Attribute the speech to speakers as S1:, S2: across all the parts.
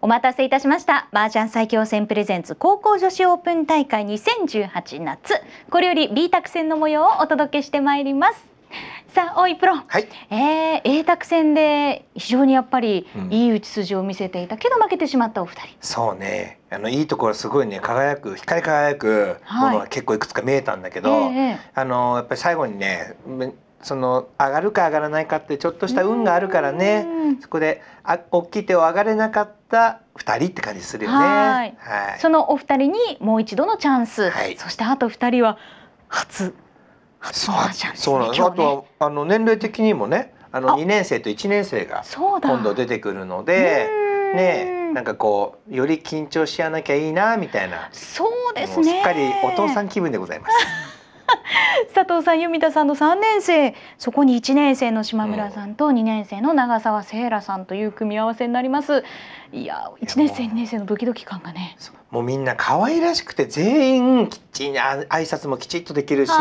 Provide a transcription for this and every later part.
S1: お待たせいたしました麻雀最強戦プレゼンツ高校女子オープン大会2018夏これより B 卓戦の模様をお届けしてまいりますさあ、おいプロ。はい。ええー、英卓戦で非常にやっぱりいい打ち筋を見せていたけど負けてしまったお二人。
S2: うん、そうね。あのいいところすごいね輝く光り輝くものが結構いくつか見えたんだけど、はいえー、あのやっぱり最後にねその上がるか上がらないかってちょっとした運があるからねそこであ大きい手を上がれなかった2人って感じするよねはいそ
S1: のお二人にもう一度のチャンス、はい、そしてあと2人は初初登板ですね、ね、あと
S2: はあの年齢的にもねあの2年生と1年生が今度出てくるのでねなんかこうより緊張しやなきゃいいなみたいなそ
S1: うですねすっかりお父さん
S2: 気分でございます。
S1: 佐藤さん、弓田さんの3年生、そこに1年生の島村さんと2年生の長澤セイラさんという組み合わせになります。いや、1年生、2年生のドキドキ感がね。
S2: もうみんな可愛らしくて全員きっちり挨拶もきちっとできるし、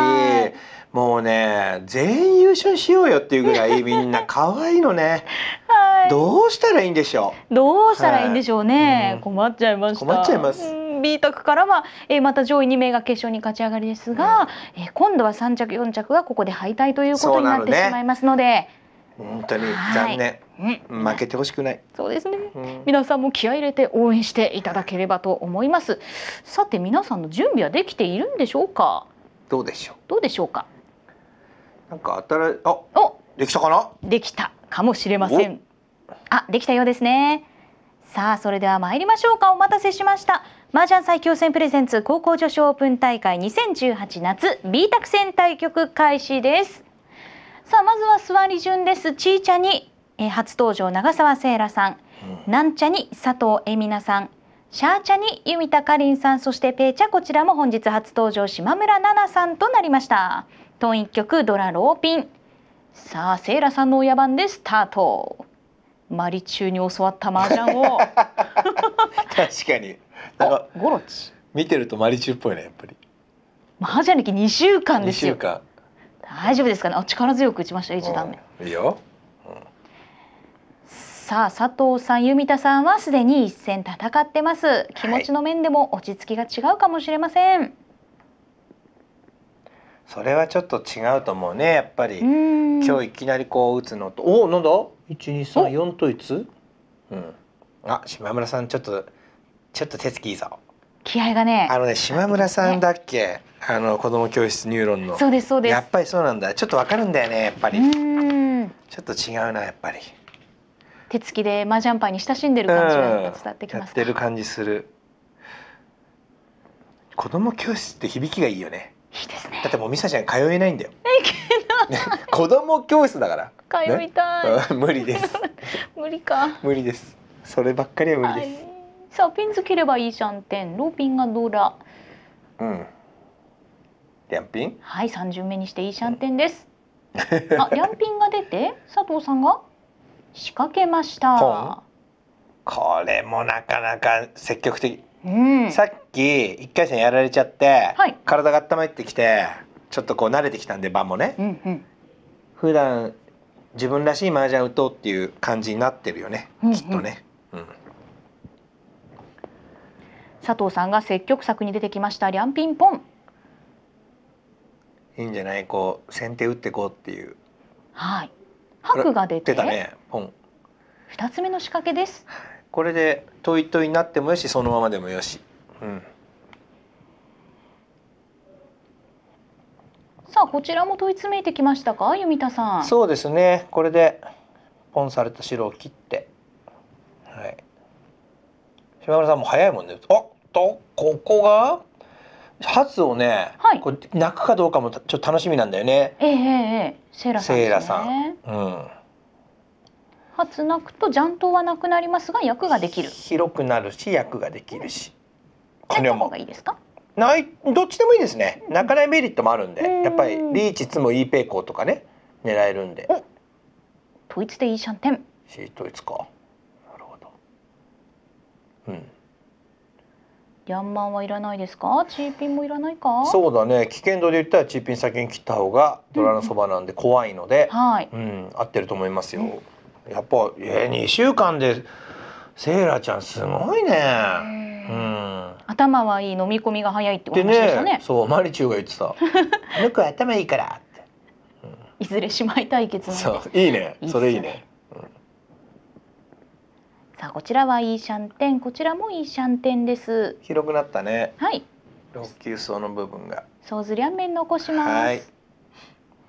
S2: もうね全員優勝しようよっていうぐらい みんな可愛いのね。
S1: はい、ど
S2: うしたらいいんでしょ
S1: う。どうしたらいいんでしょうね。はい、困っちゃいまし困っちゃいます。B 択からは、えー、また上位2名が決勝に勝ち上がりですが、うん、えー、今度は3着4着がここで敗退ということになってしまいますので。
S2: 本当に残念、うん、負けてほしくない
S1: そうですね、うん、皆さんも気合入れて応援していただければと思いますさて皆さんの準備はできているんでしょうかどうでしょうどうでしょうか
S2: なんか新しあお
S1: できたかなできたかもしれませんあできたようですねさあそれでは参りましょうかお待たせしました麻雀最強戦プレゼンツ高校女子オープン大会2018夏 B 卓戦対局開始ですさあまずは座り順ですちーちゃに、えー、初登場長澤聖羅さん、うん、なんちゃに佐藤恵美奈さんシャーチャに弓田かりんさんそしてペーチャこちらも本日初登場島村奈々さんとなりましたトン曲ドラローピンさあセイラさんの親番でスタートマリ中に教わった麻雀を 確
S2: かになんかゴロチ見てるとマリチュっぽいねやっぱり
S1: マージャン歴2週間ですよ
S2: 大
S1: 丈夫ですかねあ力強く打ちました一段
S2: 目いいよ、うん、
S1: さあ佐藤さん弓田さんはすでに一戦戦ってます気持ちの面でも落ち着きが違うかもしれません、はい、
S2: それはちょっと違うと思うねやっぱり今日いきなりこう打つのとおお、なんだ一二三四と打つうんあ島村さんちょっとちょっと手つきいいぞ
S1: 気合がねあのね島村さんだっ
S2: け、あの子供教室ニューロンのそうですそうですやっぱりそうなんだちょっとわかるんだよねやっぱりうんちょっと違うなやっぱり
S1: 手つきで麻雀牌に親しんでる感じが伝ってきます、うん、や
S2: ってる感じする子供教室って響きがいいよねいいですねだってもうミサちゃん通えないんだよ子供教室だから通いたい、ね、無理です
S1: 無理か
S2: 無理ですそればっかりは無理で
S1: す、はいさあピンつければいいシャンテンローピンがドーラ
S2: うんリャンピン
S1: はい三巡目にしていいシャンテンです、
S2: うん、あリャ
S1: ンピンが出て 佐藤さんが仕掛けました
S2: これもなかなか積極的、うん、さっき一回戦やられちゃって、はい、体が温まってきてちょっとこう慣れてきたんで盤もね、うんうん、普段自分らしい麻雀打とうっていう感じになってるよね、うんうん、きっとね、うん
S1: 佐藤さんが積極策に出てきましたリャンピンポン
S2: いいんじゃないこう先手打ってこうっていう
S1: はい白が出て出たねポン2つ目の仕掛けです
S2: これでトイトイになってもよしそのままでもよし、うん、
S1: さあこちらも問い詰めてきましたか弓田さんそ
S2: うですねこれでポンされた白を切ってはい島村さんも早いもんねあとここが初をね、はい、こう泣くかどうかもちょっと楽しみなんだよね。
S1: ええええ、セイラさん、ね、セイラさん。うん。初泣くと雀頭はなくなりますが役ができる。広
S2: くなるし役ができるし。これも。いいですか？ない、どっちでもいいですね。泣かないメリットもあるんで、んやっぱりリーチつもイーペイコーとかね、狙えるんで。
S1: 統一でいいシャンテン。
S2: シートイツか。なるほど。うん。
S1: ヤンマンはいらないですかチーピンもいらないか
S2: そうだね危険度で言ったらチーピン先に切った方がドラのそばなんで怖いので、
S1: はい、うん、
S2: 合ってると思いますよ、やっぱえー、2週間でセイラちゃんすごいねうん、
S1: 頭はいい飲み込みが早いってお話でしたね、ね、
S2: そうマリチュウが言ってた
S1: 「僕 は頭いいから」って、うん、いずれ姉妹対決そ
S2: ういいねそれいいね
S1: さあこちらはいいシャンテンこちらもいいシャンテンです
S2: 広くなったねはい六朽層の部分が
S1: そうずりゃんめ残します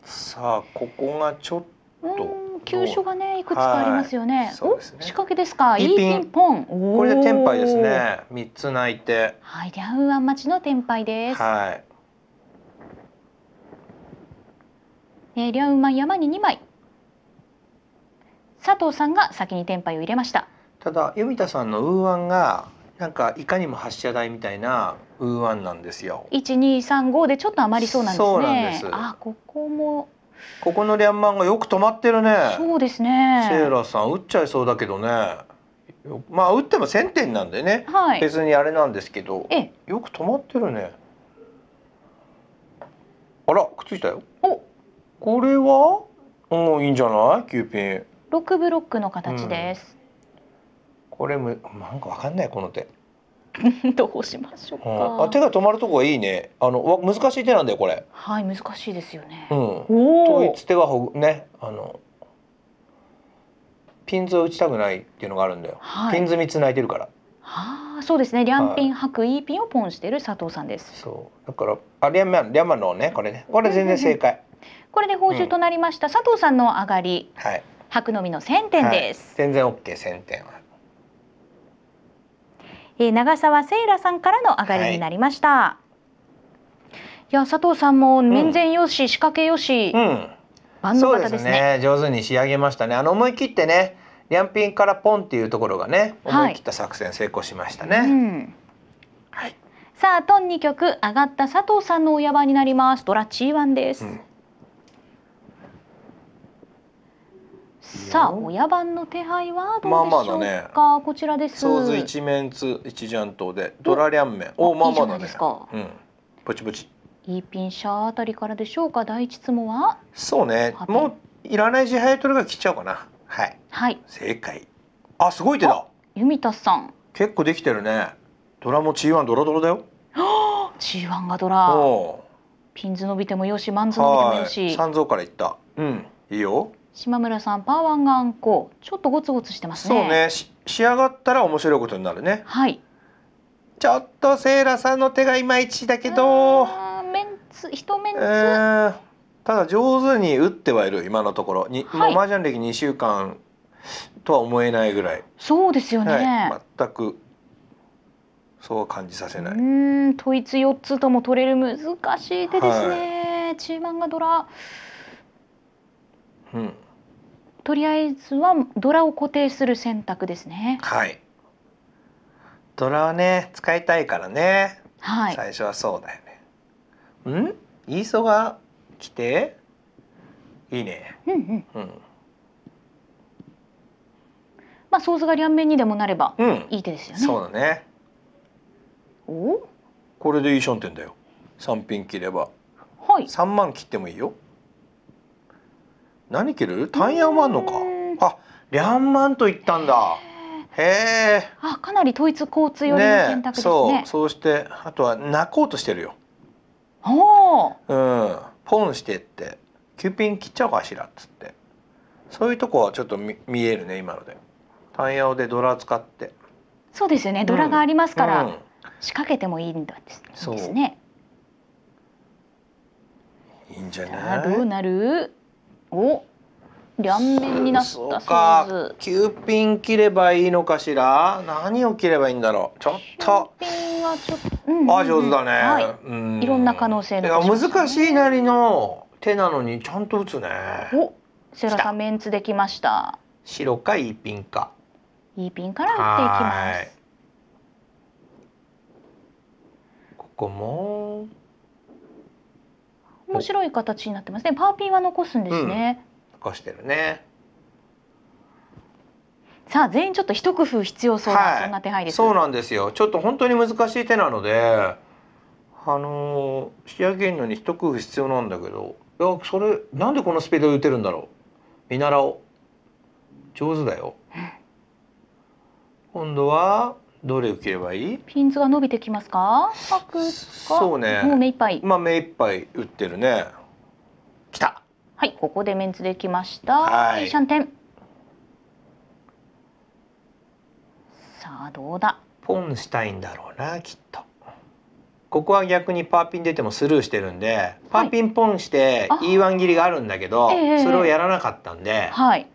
S2: さあここがちょっと
S1: 急所がねいくつかありますよね。はい、ね仕掛けですか。いいピン
S2: ポン。これで天杯ですね。三つ泣いて。
S1: はい、リャンアンちの天杯です。はい。えー、リャンウ山に二枚。佐藤さんが先に天杯を入れました。
S2: ただ読田さんのウーアンがなんかいかにも発射台みたいなウーアンなんですよ。
S1: 一二三五でちょっと余りそうなんですね。そうなんです。あここも。
S2: ここのリャンマンがよく止まってるね。そ
S1: うですね。セ
S2: ーラさん打っちゃいそうだけどね。まあ打っても千点なんでね、はい、別にあれなんですけど、えよく止まってるね。あらくっついたよ。
S1: おこれは
S2: うんいいんじゃないキューピン。
S1: 六ブロックの形です。うん
S2: これもなんかわかんないこの手
S1: どうしましょうか、うん、あ
S2: 手が止まるとこがいいねあのわ難しい手なんだよこれ
S1: はい難しいですよね、
S2: うん、統一手はほぐねあのピンズを打ちたくないっていうのがあるんだよ、はい、ピンズ3つ泣いてるから
S1: はあそうですねリャンピン白衣、はい、ピンをポンしてる佐藤さんですそ
S2: うだからあリャンマンリャンマンのねこれねこれ全然正解
S1: これで報酬となりました、うん、佐藤さんの上がりはい白のみの千点です、
S2: はい、全然オッケー千点は
S1: えー、長澤聖羅さんからの上がりになりました。はい、いや佐藤さんも面前よし、うん、仕掛けよし、うん、
S2: 万能型ですね、ね、上手に仕上げましたね。あの思い切ってね、リャンピンからポンっていうところがね、思い切った作戦成功しましたね。は
S1: いうんはい、さあトン2曲上がった佐藤さんの親番になります。ドラチーワンです。さあ親番の手配はどうでしょうか、まあまあね、こちらですソーズ
S2: 一面つ一ジャン島でドラリャン麺おまあまあだねですか、うん、ポチポチ
S1: イーピンシャーあたりからでしょうか第一つもはそうねもういらない時
S2: 配取るが来ちゃうかなはい、はい、正解あすごい手だ
S1: 弓田さん
S2: 結構できてるねドラも G1 ドラドラだよ
S1: チーワンがドラピンズ伸びてもよしマンズ伸びてもよし三
S2: 蔵からいったうんいいよ
S1: 島村さんパーワンがあんこちょっとゴツゴツしてますねそう
S2: ね仕上がったら面白いことになるねはいちょっとセイラさんの手がいまいちだけど
S1: メンツ一メンツ、え
S2: ー、ただ上手に打ってはいる今のところに、はい、もう麻雀歴二週間とは思えないぐらい
S1: そうですよね、はい、
S2: 全くそう感じさせないう
S1: ん統一四つとも取れる難しい手ですね、はい、中盤がドラうんとりあえずはドラを固定する選択ですね。
S2: はい。ドラはね使いたいからね。はい。最初はそうだよね。うん？イーソが来ていいね。うんうん。うん。
S1: まあソースが両面にでもなればいい手ですよ
S2: ね。うん、そうだね。お？これでいい商店だよ。三品切れば。はい。三万切ってもいいよ。何切るタンヤンもあんのかあリャンマンと言ったんだへえ
S1: あかなり統一交通寄りの選択ですね、ね、
S2: そうそうしてあとは泣こうとしてるよ
S1: おお
S2: うんポンしてってキューピン切っちゃうかしらっつってそういうとこはちょっと見見えるね今のでタイヤでドラ使って
S1: そうですよね、ドラがありますから、うん、仕掛けてもいいんだですですねいいんじゃないどうなるお両面になったそう
S2: か9ピン切ればいいのかしら何を切ればいいんだろうちょっと
S1: ピンはちょっと、うんうん、あ上手だね、はい、うん、いろんな可能性の、ね、
S2: 難しいなりの手なのにちゃんと打つね
S1: おセラさんメンツできました
S2: 白かいいピンか
S1: いいピンから打ってい
S2: きますここも面白
S1: い形になってますね。パーピンは残すんですね。
S2: うん、残してるね。
S1: さあ全員ちょっと一工夫必要そうな、はい、そんな手配です。
S2: そうなんですよ。ちょっと本当に難しい手なので、あのー、仕上げるのに一工夫必要なんだけど、いやそれなんでこのスピードで打てるんだろう。見習おう。上手だよ。今度はどれ受ければいい
S1: ピンズが伸びてきますかそうねもう目いっぱいまあ
S2: 目いっぱい打ってるね
S1: きたはいここでメンツできましたはいシャンテンさあどうだ
S2: ポンしたいんだろうなきっとここは逆にパーピン出てもスルーしてるんでパーピンポンして E1 切りがあるんだけど、はいえー、それをやらなかったんで、はい、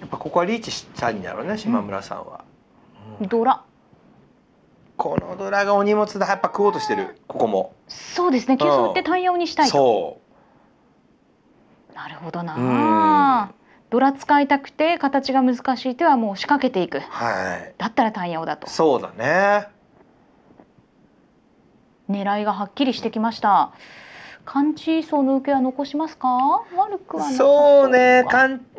S2: やっぱここはリーチしたいんだろうね島村さんは。うん、ドラこのドラがお荷物だやっぱ食おうとしてるここも
S1: そうですね急須って対応にしたいと、うん、なるほどなドラ使いたくて形が難しい手はもう仕掛けていく、はい、だったら単用だと
S2: そうだね
S1: 狙いがはっきりしてきました、寒地層の受けは残しますか悪くはなそうね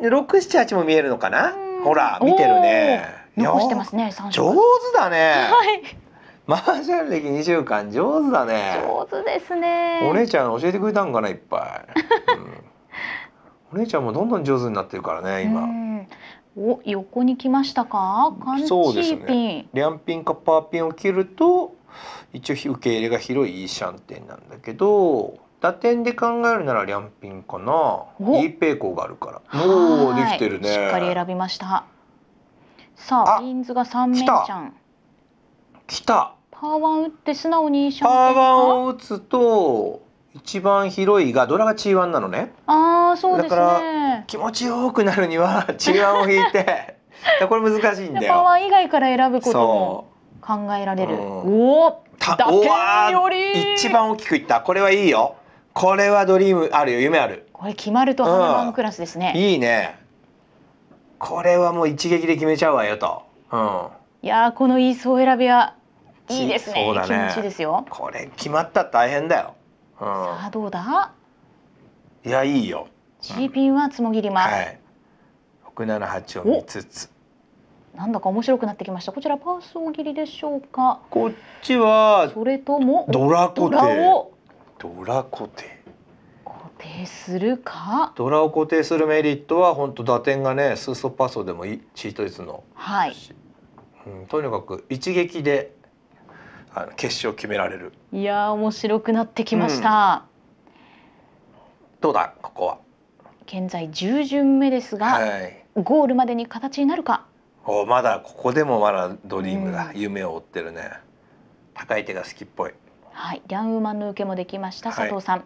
S2: 六七八も見えるのかなほら見てるね残してま
S1: すね上手
S2: だね、はい、マージャン歴2週間上手だね
S1: 上手ですねお姉ち
S2: ゃん教えてくれたんかないっぱい、うん、お姉ちゃんもどんどん上手になってるからね 今
S1: お横に来ましたかそうですね
S2: 両ピンかパーピンを切ると一応受け入れが広いイーシャンテンなんだけど打点で考えるなら両ピンかなイーペイコがあるからおおできてるねしっかり
S1: 選びましたさあビンズが3面ちゃん来たハーワン打って素直にシャンハーワン
S2: を打つと一番広いがドラが G1 なのね。
S1: ああそうですね。だから気持ち
S2: よくなるには G1 を引いて これ難しいんだよ。パワ
S1: ー以外から選ぶことも考えられる。うん、おお。たおわ
S2: 一番大きくいったこれはいいよこれはドリームあるよ夢ある
S1: これ決まるとハーワンクラスですね、うん、い
S2: いねこれはもう一撃で決めちゃうわよと、うん、
S1: いやこのイースを選びはいいですね。そうだい1ですよ。これ
S2: 決まったら大変だよ。うん、さ
S1: あどうだ？
S2: いやいいよ。
S1: チーピンはつもぎります。うん
S2: はい、6七八を見つつ。
S1: なんだか面白くなってきました。こちらパース大切りでしょうか。こっ
S2: ちは
S1: それとも
S2: ドラコテ。ドラコテ。
S1: 固定するか。
S2: ドラを固定するメリットは本当打点がね、スーソパーソーでもいいチートイズの。はい。うん、とにかく一撃であの決勝決められる
S1: いや面白くなってきました、う
S2: ん、どうだここは
S1: 現在十巡目ですが、はい、ゴールまでに形になるか
S2: おまだここでもまだドリームが、うん、夢を追ってるね高い手が好きっぽい
S1: はいリャンウーマンの受けもできました佐藤さん、は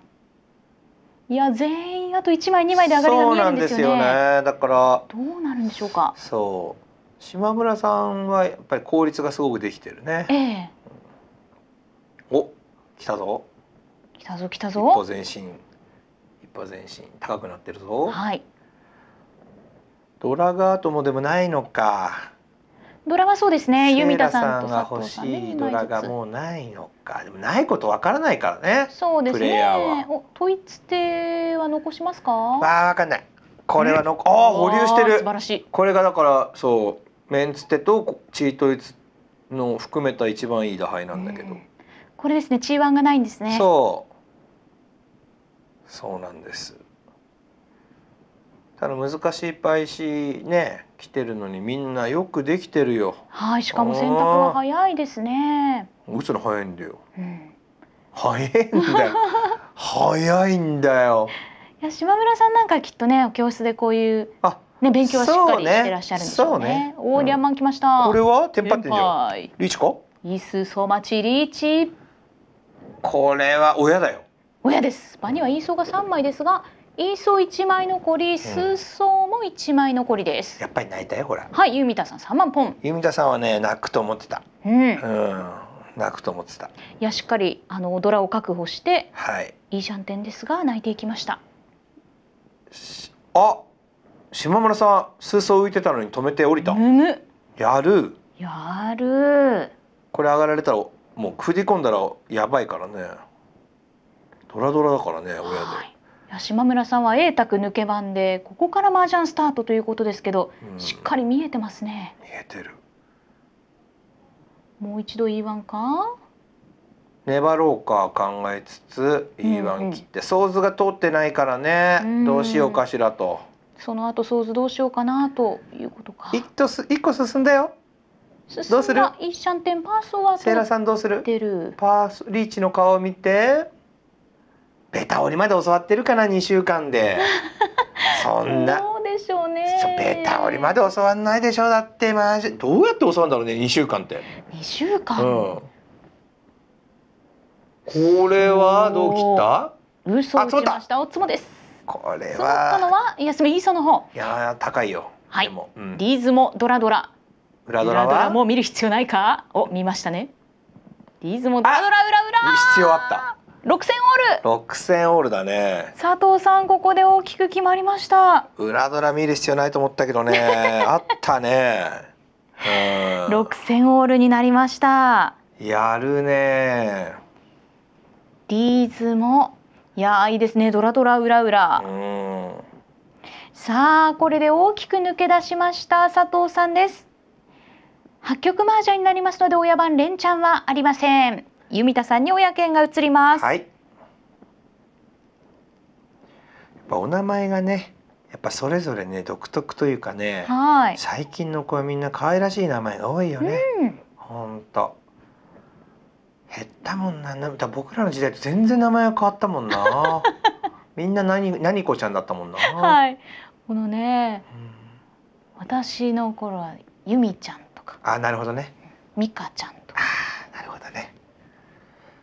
S1: い、いや全員あと一枚二枚で上がりが見えるんですよね、ね、
S2: だからどう
S1: なるんでしょうか
S2: そう島村さんはやっぱり効率がすごくできてる
S1: ね、ええ
S2: お、来たぞ。
S1: 来たぞ来たぞ。一歩
S2: 前進。一歩前進。高くなってるぞ。はい。ドラが後もでもないのか。
S1: ドラはそうですね。ユミタさんとさが欲しいドラがもう
S2: ないのか。でもないことわからないからね。そうですね。
S1: お、統一亭は残しますか。わ
S2: あ、わかんない。これはの、ああ、保留してる。素晴らしい。これがだから、そう、メンツテとチートイツの含めた一番いい打牌なんだけど。うん
S1: これですねチーワンがないんですね
S2: そうそうなんですただ難しいパイシね来てるのにみんなよくできてるよ
S1: はいしかも洗濯は早いですね
S2: 打つの早いんだよ、うん、早いんだよ 早いんだよ
S1: いや島村さんなんかきっとね教室でこういうあね勉強はしっかりしてらっしゃるんでしょねそうね、ねうん、ーリャンマン来ました、これはテンパってんじゃ
S2: んリーチか
S1: イスソマチリーチ
S2: これは親だよ
S1: 親です場にはイーソーが三枚ですがイーソー1枚残り、数層も一枚残りです、うん、やっ
S2: ぱり泣いたよほら
S1: はいユミタさん三万ポン
S2: ユミタさんはね泣くと思ってたうん、うん泣くと思ってたい
S1: やしっかりあのドラを確保して、はい、いいシャンてんですが泣いていきました
S2: あ島村さん水槽浮いてたのに止めて降りたぬぬ。やる
S1: やる
S2: これ上がられたらもうくじ込んだらやばいからねドラドラだからね親で。
S1: 島村さんは A 卓抜け番でここから麻雀スタートということですけど、うん、しっかり見えてますね見えてるもう一度 E1 か
S2: 粘ろうか考えつつ E1 切って、うん、ソーが通ってないからね、うん、どうしようかしらと
S1: その後ソーズどうしようかなということか一個進んだよどうする一シャンンテパースワセイラさ
S2: んどうするパースリーチの顔を見てベタ折りまで教わってるかな二週間で そんなそ
S1: うでしょうねベタ
S2: 折りまで教わんないでしょうだってマジどうやって教わるんだろうね二週間って
S1: 2週間、うん、
S2: これはどう切った
S1: 嘘を打ちましたおつもです
S2: これは積もった
S1: のは休み磯の方
S2: いや高いよ
S1: はい、リーズもドラドラ
S2: 裏ドラはも
S1: う見る必要ないかを見ましたねリーズも裏ドラ裏裏
S2: 必要あった
S1: 六千オール
S2: 六千オールだね
S1: 佐藤さんここで大きく決まりました
S2: 裏ドラ見る必要ないと思ったけどね あったね
S1: 六千オールになりました
S2: やるね
S1: リーズもいやいいですねドラドラ裏裏さあこれで大きく抜け出しました佐藤さんです八曲麻雀になりますので親番連チャンはありません弓田さんに親権が移りま
S2: す、はい、やっぱお名前がねやっぱそれぞれね独特というかね、はい、最近の子はみんな可愛らしい名前が多いよね、うん、ほんと減ったもんなだ僕らの時代と全然名前が変わったもんな みんな何何子ちゃんだったもんな、は
S1: い、このね、うん、私の頃は由美ちゃん
S2: かあなるほどね
S1: 美香ちゃんとかあなるほどね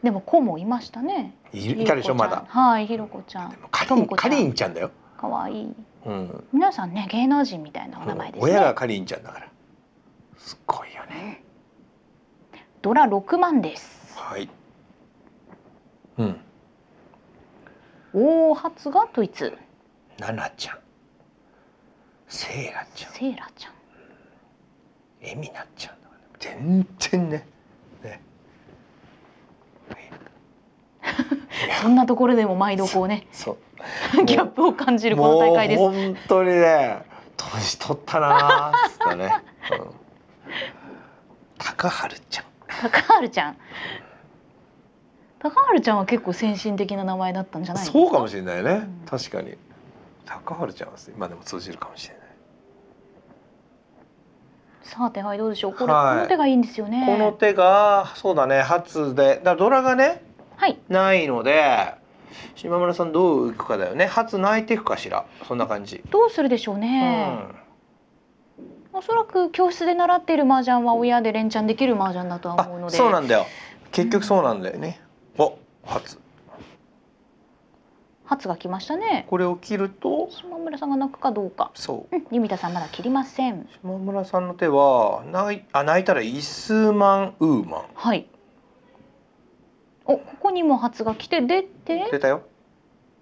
S1: でも子もいましたねいいたでしょまだはいひろこちゃんでも
S2: かりんかりんちゃんだよかわいい、うん、
S1: 皆さんね芸能人みたいなお名前で
S2: す、ね、親がかりんちゃんだから
S1: すごいよねドラ六万です
S2: はいうん
S1: 大発がドイツ
S2: 奈々ちゃんセイラちゃんセイラちゃん絵になっちゃうんだからね全
S1: 然ねねそんなところでも毎度こうねう ギャップを感じるこの大会です本
S2: 当にね年取ったなっつったね、うん、高春
S1: ちゃん高春ちゃん高春ちゃんは結構先進的な名前だったんじゃないそう
S2: かもしれないね、うん、確かに高春ちゃんは今でも通じるかもしれない
S1: さあ手配どうでしょうこれ、はい、この手がいいんですよねこの
S2: 手がそうだね初でだドラがね、はい、ないので島村さんどういくかだよね初泣いていくかしらそんな感じ
S1: どうするでしょうね、うん、おそらく教室で習っている麻雀は親で連チャンできる麻雀だとは思うのでそうなん
S2: だよ結局そうなんだよね、うん、お初
S1: 発が来ましたね
S2: これを切ると
S1: 島村さんが泣くかどうかそう、うん、弓田さんまだ切りません島村さんの
S2: 手は泣いあ泣いたらイスマンウーマン
S1: はいおここにも発が来て出て出たよ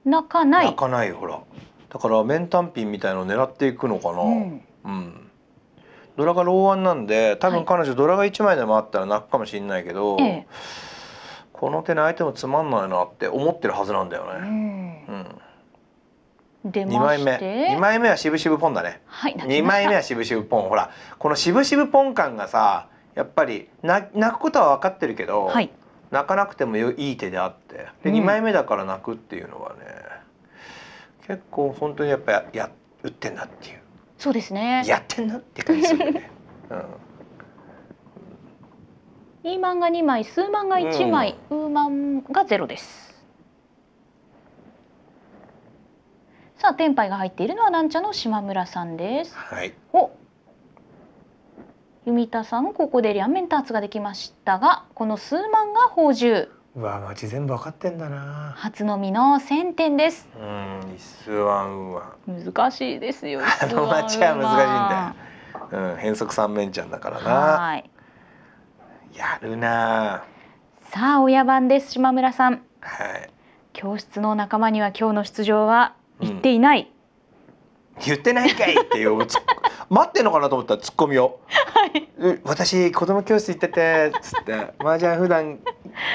S1: 泣かない泣
S2: かないほらだから面単品みたいのを狙っていくのかな、うん、うん、ドラが老腕なんで多分彼女ドラが1枚でもあったら泣くかもしれないけど、はいこの手の相手もつまんないなって思ってるはずなんだよ
S1: ね。うん、うん、で2枚目二
S2: 枚目は渋々ポンだね、
S1: はい、2枚目は渋
S2: 々ポンほらこの渋々ポン感がさやっぱり泣くことは分かってるけど、はい、泣かなくてもいい手であってで、二枚目だから泣くっていうのはね、結構本当にやっぱやや打ってんなっていう
S1: そうですねやってんなって感じするね。うんいい漫画2枚数漫画1枚、うん、ウーマンがゼロですさあテンパイが入っているのはなんちゃの島村さんです、はい、お弓田さんここで両面ターツができましたがこの数万が宝珠
S2: うわマジ全部分かってんだな
S1: 初のみの千点です
S2: うん一数ワンワ
S1: ン難しいですよ あのマチは難
S2: しいんだよ、うん、変則三面ちゃんだからなはいやるな
S1: さあ親番です島村さん、はい、教室の仲間には今日の出場は言っていない、うん、言ってないかいっ
S2: ていう待ってんのかなと思ったらツッコミを、はい、私子供教室行っててつって麻雀普段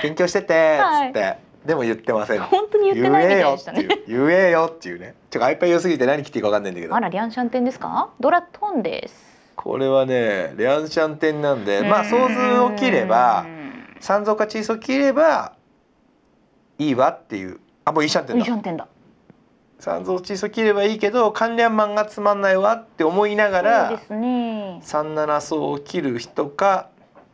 S2: 勉強しててつって、はい、でも言ってません本当に言ってないみたいでしたね言えよっていうねちょっとアイパイ良すぎて何切っていいか分かんないんだけど
S1: あらリアンシャンテンですかドラトンです
S2: これはねレアンシャンテンなんでまあ
S1: 想像を
S2: 切れば三蔵かチーソを切ればいいわっていうあもうイーシャンテンだイーシャンテンだ三蔵窒素切ればいいけど関連マンがつまんないわって思いながら三七層を切る人か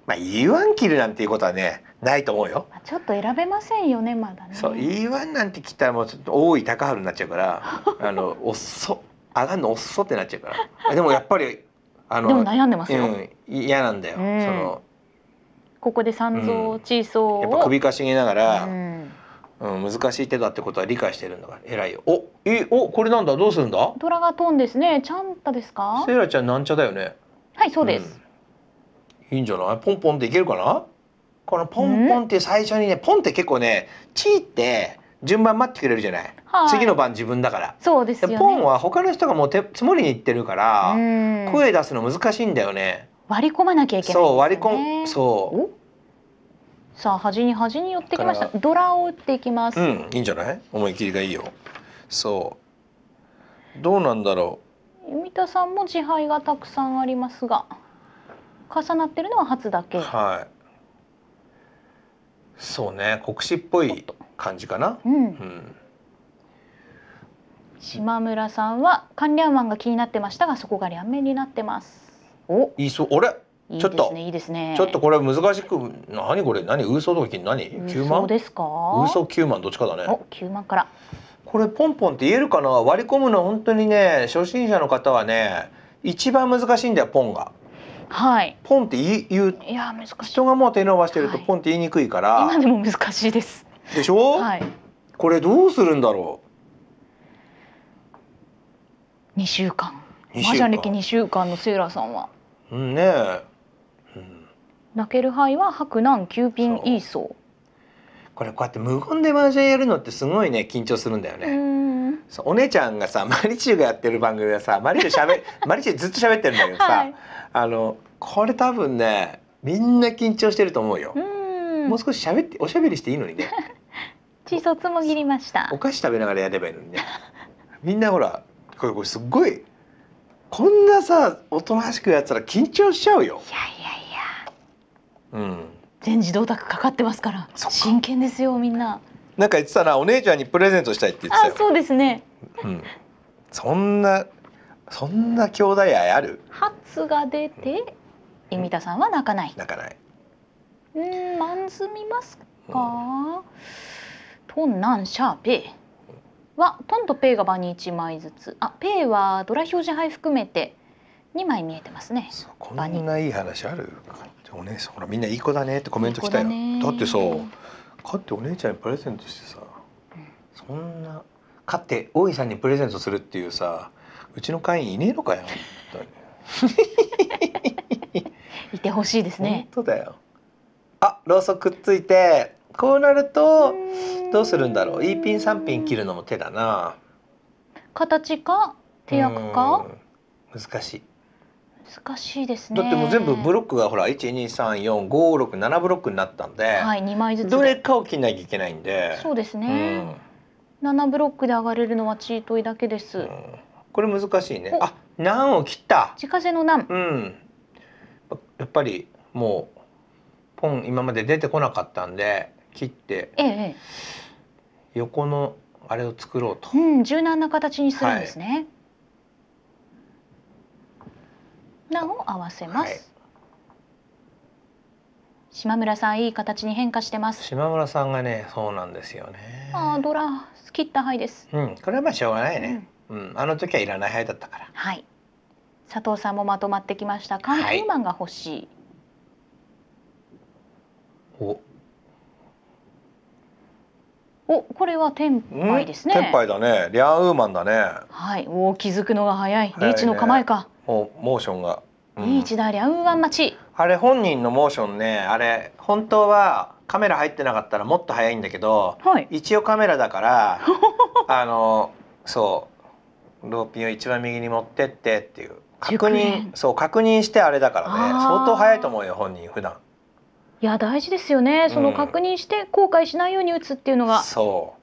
S2: まあ E1 切るなんていうことはねないと思うよ
S1: ちょっと選べませんよねまだねそう E1
S2: なんて切ったらもうちょっと大井高春になっちゃうからあのおっそ上がるのおっそってなっちゃうからでもやっぱりあのでも悩んでますよ、嫌、うん、なんだよ、うん、その
S1: ここで三蔵地層やっぱ首
S2: かしげながら、うん、難しい手だってことは理解してるんだから偉いよおえおこれなんだどうするんだ
S1: 虎が飛んですねちゃんたですかセ
S2: イラちゃんなんちゃだよね
S1: はいそうです、
S2: うん、いいんじゃないポンポンっていけるかなこのポンポンって最初にね、ポンって結構ね「チー」って順番待ってくれるじゃない、はい、次の番自分だから
S1: そうです、ね、ポンは
S2: 他の人がもう手積もりにいってるから声出すの難しいんだよね
S1: 割り込まなきゃいけない、ね、そう割り込む
S2: そ
S1: うさあ端に端に寄ってきましたドラを打っていきます、うん、
S2: いいんじゃない思い切りがいいよそうどうなんだろ
S1: う弓田さんも自敗がたくさんありますが重なってるのは初だけ
S2: はいそうね国士っぽい感じかな。うん、うん
S1: 島村さんは関連マンが気になってましたがそこが両面になってますお
S2: いいそう俺ちょっと
S1: いいですねちょっ
S2: とこれ難しく何これ何嘘とか何九万ですか嘘九万どっちかだねお九万からこれポンポンって言えるかな割り込むの本当にね初心者の方はね一番難しいんだよポンがはい、ポンってい、言う
S1: いや難しい人
S2: がもう手伸ばしてるとポンって言いにくいから、はい、今でも難しいですでしょ、はい、これどうするんだろ
S1: う2週間マジ麻雀歴2週間のセイラーさんは、
S2: うん、ねえ、う
S1: ん、泣ける範囲は白南九品イーソー
S2: これこうやって無言
S1: でマジ麻雀やるの
S2: ってすごいね緊張するんだよねお姉ちゃんがさマリチュがやってる番組でさマリチュしゃべマリチュずっと喋ってるんだけどさ、はい、あのこれ多分ねみんな緊張してると思うよ
S1: うもう少
S2: し喋っておしゃべりしていいのにね
S1: ちそつも切りました
S2: お菓子食べながらやればいいのにねみんなほらこれこれすっごいこんなさおとなしくやったら緊張しちゃうよいやいやいやうん
S1: 全自動卓かかってますから真剣ですよみんな
S2: なんか言ってたなお姉ちゃんにプレゼントしたいって言ってたよあ
S1: そうですねうん
S2: そんなそんな兄弟愛ある
S1: 初が出て、みたさんは泣かない泣かないうんまんずみますか、うんトンナンシャーペイはトンとペイが場に1枚ずつあペイはドラ表示牌含めて2枚見えてますね
S2: こんないい話あるお姉さんほらみんないい子だねってコメント来たよだってさかってお姉ちゃんにプレゼントしてさ、うん、そんなかって大井さんにプレゼントするっていうさうちの会員いねえのかよ
S1: いてほしいですね本当だよ
S2: あろうそくっついてこうなるとどうするんだろう一品三品切るのも手だな
S1: 形か手役か難しい難しいですねだってもう全部
S2: ブロックがほら一二三四五六七ブロックになったんで、は
S1: い、二枚ずつど
S2: れかを切んなきゃいけないんでそ
S1: うですね、七ブロックで上がれるのはチートイだけです、
S2: これ難しいねあ難を切った
S1: 自家製の難う
S2: んやっぱりもうポン今まで出てこなかったんで切って、ええ、横のあれを作ろうと、
S1: うん、柔軟な形にするんですね、はい、を合わせます、はい、島村さんいい形に変化してます
S2: 島村さんがねそうなんですよね
S1: あドラ切った灰です
S2: うんこれはまあしょうがないね、うん、うん、あの時はいらない灰だったか
S1: らはい佐藤さんもまとまってきました缶ピーマンが欲しい、はい、おお、これは天杯ですね。天杯
S2: だね。リャンウーマンだね。
S1: はい、お気づくのが早い。リーチの構えか。
S2: もうモーションが。リー
S1: チだ、リャンウーマン待ち。
S2: あれ本人のモーションね、あれ本当はカメラ入ってなかったらもっと早いんだけど、はい、一応カメラだから、あのそうローピンを一番右に持ってってっていう確認、そう確認してあれだからね、相当早いと思うよ本人普段。
S1: いや大事ですよね、うん、その確認して後悔しないように打つっていうのが
S2: そう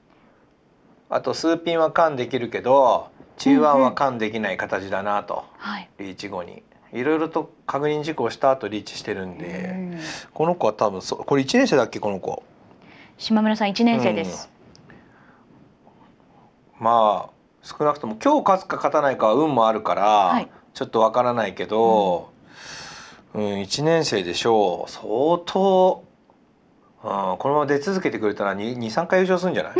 S2: あと数ピンは缶できるけど中腕は缶できない形だなと、うんはい、リーチ後にいろいろと確認事項した後リーチしてるんで、うん、この子は多分そこれ1年生だっけこの子
S1: 島村さん1年生です、
S2: うん、まあ少なくとも今日勝つか勝たないかは運もあるから、はい、ちょっとわからないけど、うん、1年生でしょう相当、うん、このまま出続けてくれたら23回優勝するんじゃな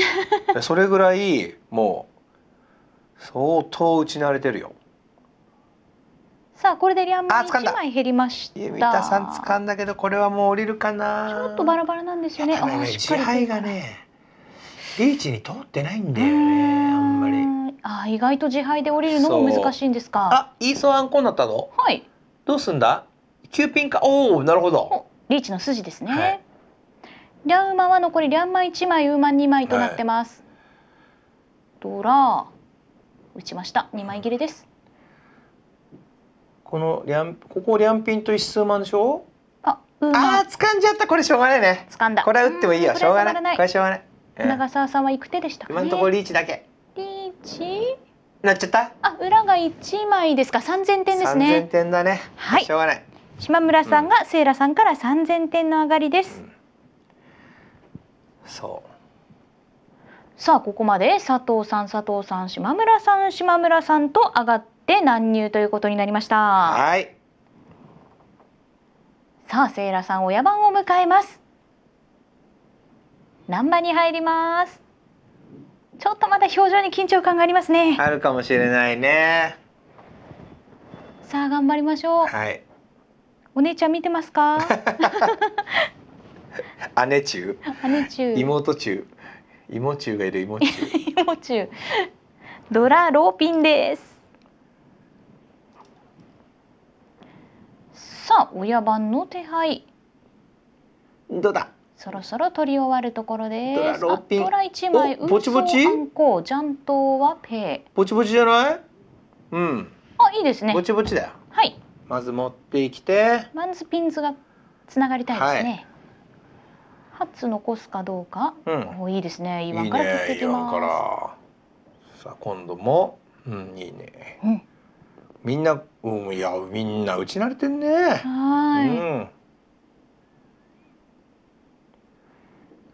S2: い それぐらいもう相当打ち慣れてるよ。
S1: さあこれでリアムマン1枚減りました三田さん掴んだけどこれはもう降りるかなちょっとバラバラなんですよねね支配がね
S2: リーチに通ってないんだよねあんまり
S1: あ意外と自敗で降りるのも難しいんですかあイ
S2: ーソアンコンだったのはいどうすんだ9ピンかおおなるほど
S1: リーチの筋ですね、はい、リャン馬は残りリャンマ一枚ウーマン二枚となってます、はい、ドラ打ちました二枚切れです
S2: このリャンここリャンピンと一数万でしょあウあ掴んじゃったこれしょうがない
S1: ね掴んだこれは打ってもいいよ。しょうがないこれしょうがない、長澤さんは行く手でした、ね、今のところリーチだけリーチなっちゃったあ裏が一枚ですか三千点ですね三千
S2: 点だねはいしょうがない
S1: 島村さんがセイラさんから三千点の上がりです、
S2: そう
S1: さあここまで佐藤さん佐藤さん島村さん島村さんと上がって難入ということになりましたはいさあセイラさん親番を迎えます難波に入りますちょっとまだ表情に緊張感がありますねあ
S2: るかもしれないね
S1: さあ頑張りましょうはいお姉ちゃん見てますか
S2: 姉中姉中妹中妹中がいる妹中
S1: 妹中ドラローピンですさあ親番の手配どうだそろそろ取り終わるところです。ドラローピン。ドラ一枚。ぼちぼち。あんこ、ジャンはペイ。
S2: ぼちぼちじゃない？うん。
S1: あ、いいですね。ぼちぼちだよ。はい。
S2: まず持ってきて
S1: まずピンズがつながりたいですね、はい、発残すかどうか、うん、いいですね今から切ってきますいい、ね、
S2: さあ今度もうんいいね、うん、みんなうんいやみんな打ち慣れてんねはい、うん、打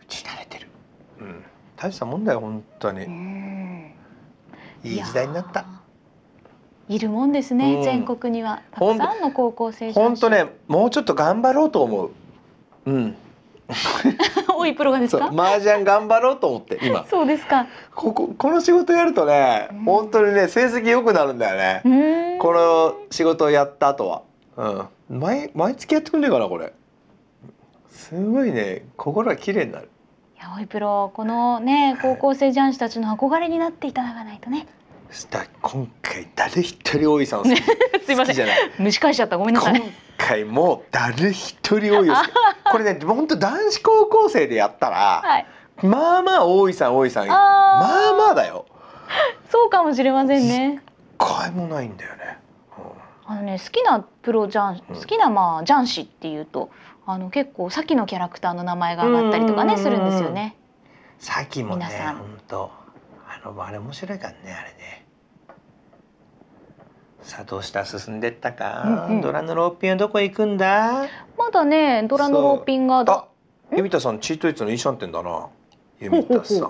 S2: ち慣れてるうん大したもんだよ本当に、いい時代になった
S1: いるもんですね、うん、全国にはたくさんの高校生本
S2: 当ねもうちょっと頑張ろうと思ううん
S1: 多 いプロがですか
S2: 麻雀頑張ろうと思って今 そうですかこここの仕事やるとね、本当にね成績良くなるんだよねこの仕事をやった後はうん毎毎月やってくんねえかなこれすごいね心が綺麗になる
S1: いやおいプロこのね高校生雀士たちの憧れになっていただかないとね
S2: した今回誰一人大井さん好き
S1: すいませんじゃない蒸し返しちゃったごめんなさい今
S2: 回も誰一人大井さんこれね本当男子高校生でやったら、はい、まあまあ大井さん大井さんま
S1: あまあだよそうかもしれませんね一
S2: 回もないんだよね、
S1: うん、あのね好きなプロジャン好きなまあジャンシっていうとあの結構さっきのキャラクターの名前が上がったりとかねするんですよね
S2: さきもね本当ロあれ面白いからねあれねさあどうした進んでったか、うんうん、ドラのローピンはどこへ行くんだ
S1: まだねドラのローピンが
S2: あ、ユミタさんチートイツのイシャンテンだなユミタさん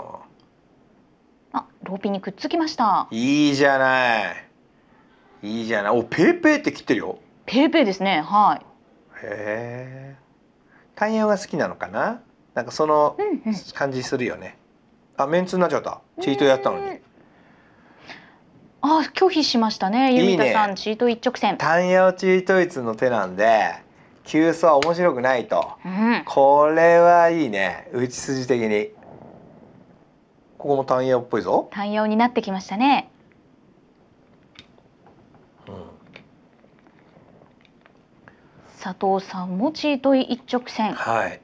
S1: あ、ローピンにくっつきました
S2: いいじゃないいいじゃないおペーペーって切ってるよ
S1: ペーペーですねはい
S2: へえタイヤが好きなのかななんかその感じするよね、うんうんあメンツになっちゃったチートやったのに
S1: あ拒否しましたねゆみ田さんチート一直
S2: 線単ヤオチートイツの手なんで急須は面白くないと、うん、これはいいね打ち筋的にここも単ヤオっぽいぞ
S1: 単ヤオになってきましたね佐藤さんもチート一直線。はい。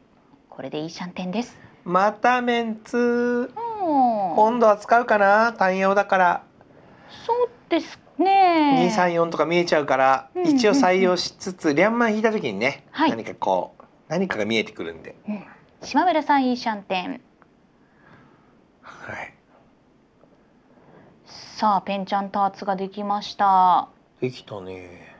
S1: これでいいシャンテンです。またメンツ。今度
S2: は使うかな単用だから
S1: そうですね
S2: 234とか見えちゃうから、うんうん、一応採用しつつ両面引いた時にね、はい、何かこう何かが見えてくるんで、
S1: うん、島村さんいいシャンテンはいさあペンちゃんターツができました
S2: できたね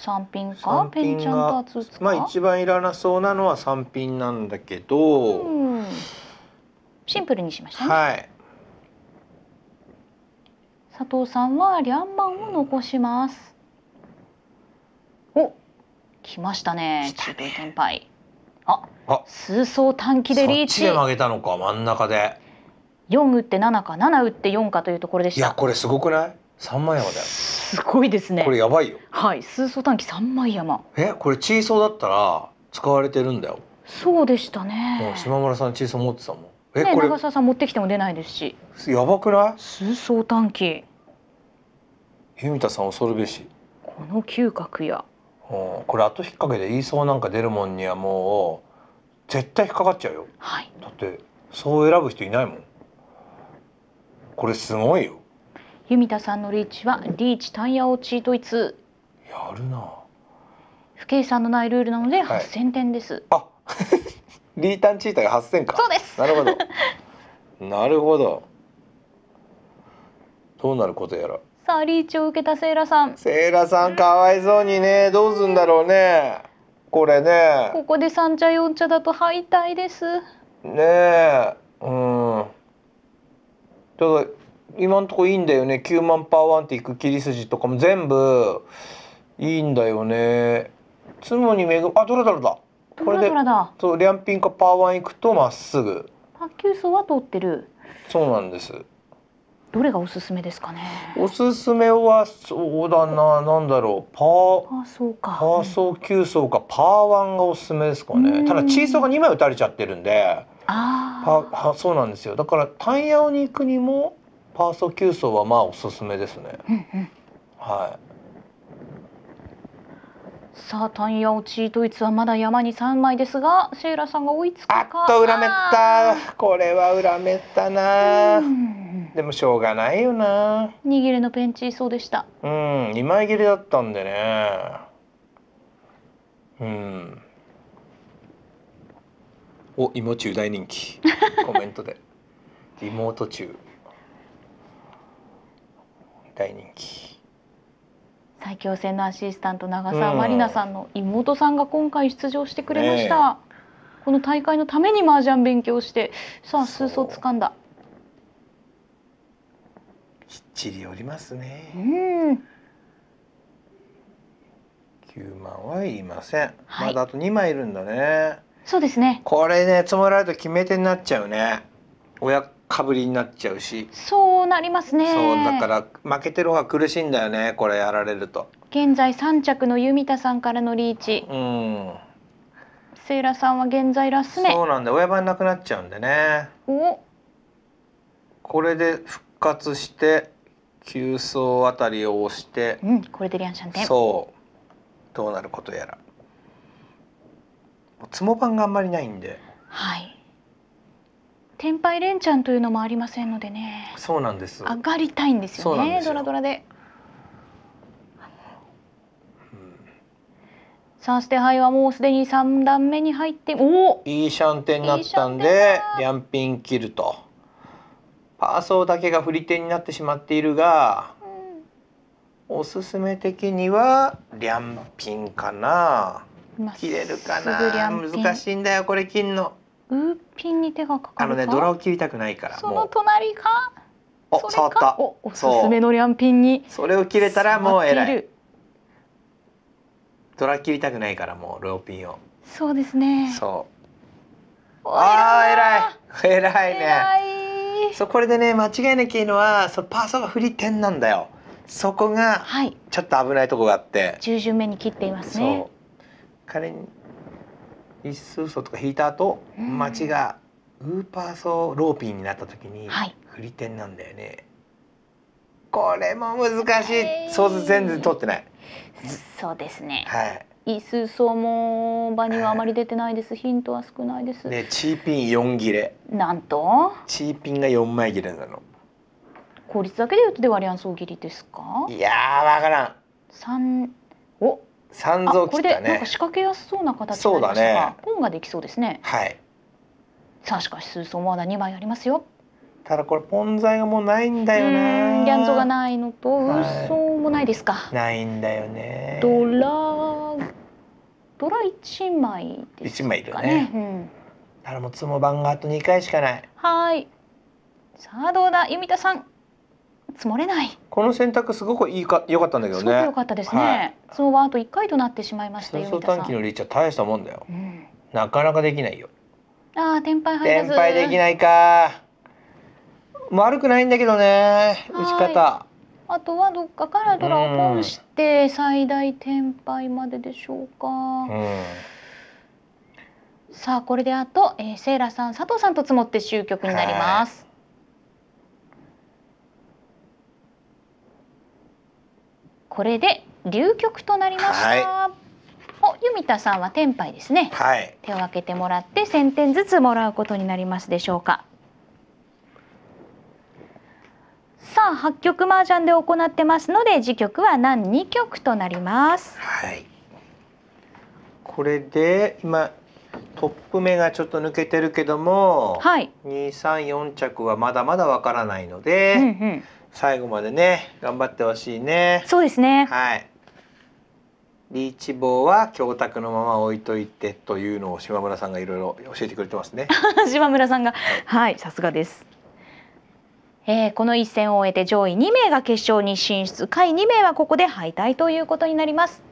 S1: 三品かペンちゃんターツまあ一
S2: 番いらなそうなのは三品なんだけど、
S1: うんシンプルにしましたね、はい、佐藤さんは両板を残しますお来ましたね中東天杯ああ数層短期でリーチで曲
S2: げたのか真ん中で
S1: 四打って七か七打って四かというところでしたいや
S2: これすごくない三枚山だよす
S1: ごいですねこれやばいよはい数層短期三枚山
S2: えこれチーソーだったら使われてるんだよ
S1: そうでしたね
S2: 島村さんチーソー持ってたもんえね、長
S1: 澤さん持ってきても出ないですしやばくない数相短期
S2: 弓田さん恐るべし
S1: この嗅覚や、
S2: うん、これ後引っ掛けで言いそうなんか出るもんにはもう絶対引っかかっちゃうよ、はい、だってそう選ぶ人いないもんこれすごいよ
S1: 弓田さんのリーチはリーチタイヤをチートイツやるな不敬さんのないルールなので8 0点です、はい、あ
S2: リータンチータが八千か。そうです。なるほど。なるほど。どうなることやら。
S1: さあリーチを受けたセイラさん。
S2: セイラさんかわいそうにね、どうすんだろうね。これね。
S1: ここで三茶四茶だと敗退です。
S2: ねえ、うん。ただ今のところいいんだよね。九万パーワンっていく切り筋とかも全部いいんだよね。つもにめぐあ取れた取れた。これでそうリャンピンかパーワン行くとまっすぐ
S1: パッキュー層は通ってる
S2: そうなんです
S1: どれがおすすめですかね
S2: おすすめはそうだななんだろうパーパー層かパー層9層かパーワンがおすすめですかねただチーソが2枚打たれちゃってるんであパそうなんですよだから単野に行くにもパーソ層9層はまあおすすめですね、うんうん、はい
S1: さあ単や落ちドイツはまだ山に3枚ですがシェイラさんが追いつくかあっと恨めったこれは恨めったな、う
S2: ん、でもしょうがないよな
S1: 握りのペンチそうでした
S2: うん2枚切りだったんでねうんお妹中大人気 コメントで妹中大人気
S1: 最強戦のアシスタント長澤まりなさんの妹さんが今回出場してくれました、ね、この大会のために麻雀勉強してさあ数層掴んだ
S2: きっちりおりますね
S1: うん
S2: 9万は言いません、はい、まだあと2枚いるんだねそうですねこれね積もられると決め手になっちゃうね親かぶりになっちゃうし
S1: そうなりますねそうだか
S2: ら負けてる方が苦しいんだよねこれやられると
S1: 現在3着の弓田さんからのリーチうんセイラさんは現在ラス目そうな
S2: んで親番なくなっちゃうんでねおこれで復活して急走あたりを押して
S1: うんこれでリアンシャンテン
S2: そうどうなることやら
S1: つも番があん
S2: まりないんで
S1: はい天敗連チャンというのもありませんのでね
S2: そうなんです上
S1: がりたいんですよねドラドラで、うん、さあステハイはもうすでに3段目に入ってお
S2: いいシャンテンになったんでリャンピン切るとパーソーだけが振り手になってしまっているが、うん、おすすめ的にはリャンピンかな切れるかな難しいんだよこれ金の。
S1: ウーピンに手がかかるあのねドラ
S2: を切りたくないからその
S1: 隣か
S2: お触ったおおすすめ
S1: のリャンピンにそれを切
S2: れたらもう偉いドラ切りたくないからもうローピンを
S1: そうですね
S2: そうああ偉い偉いね偉
S1: いそうこれでね間
S2: 違いなきいのはそパーソが振り点なんだよそこがちょっと危ないとこがあって、はい、
S1: 10目に切っていますね
S2: 仮にリスソとか引いた後、う町がウーパーソーローピンになった時に振り点なんだよね、はい、これも難しい、えー、想像全然取ってないそうですねはい
S1: イスソも場にはあまり出てないです、はい、ヒントは少ないです
S2: でチーピン四切れ
S1: なんと
S2: チーピンが四枚切れなの
S1: 効率だけで言うとで割り案総切りですか
S2: いやわからん三三蔵切ったね。なんか仕
S1: 掛けやすそうな形になりましたが、ポン、ができそうですね。はい。さあしかし数層まだ二枚ありますよ。ただこれポン材がもうないんだよね。リャンゾがないのと嘘もないですか、はい。ないんだよね。ドラドラ一枚
S2: ですかね。枚いるね。うん。だもうつも番があと二回しかない。
S1: はい。さあどうだ、由美田さん。積もれない
S2: この選択すごくいいか良かったんだけどね良かったですね、はい、
S1: そのあと1回となってしまいましたよ水短期
S2: のリーチは大したもんだよ、うん、なかなかできないよ
S1: ああ転敗入らず天敗できな
S2: いか悪くないんだけどね打ち方
S1: あとはどっかからドラをポンして最大転敗まででしょうか、うんさあこれであと、えー、セイラさん佐藤さんと積もって終局になります、これで流局となりました。はいお、ユミタさんは天杯ですね。はい。手を開けてもらって1 0点ずつもらうことになりますでしょうか。さあ、八局麻雀で行ってますので、次局は何二局となります。はい。
S2: これで今トップ目がちょっと抜けてるけども、はい。二三四着はまだまだわからないので、うんうん、最後までね頑張ってほしいねそうですねはいリーチ棒は教託のまま置いといてというのを島村さんがいろいろ教えてくれてますね
S1: 島村さんがはいさすがですえー、この一戦を終えて上位2名が決勝に進出下位2名はここで敗退ということになります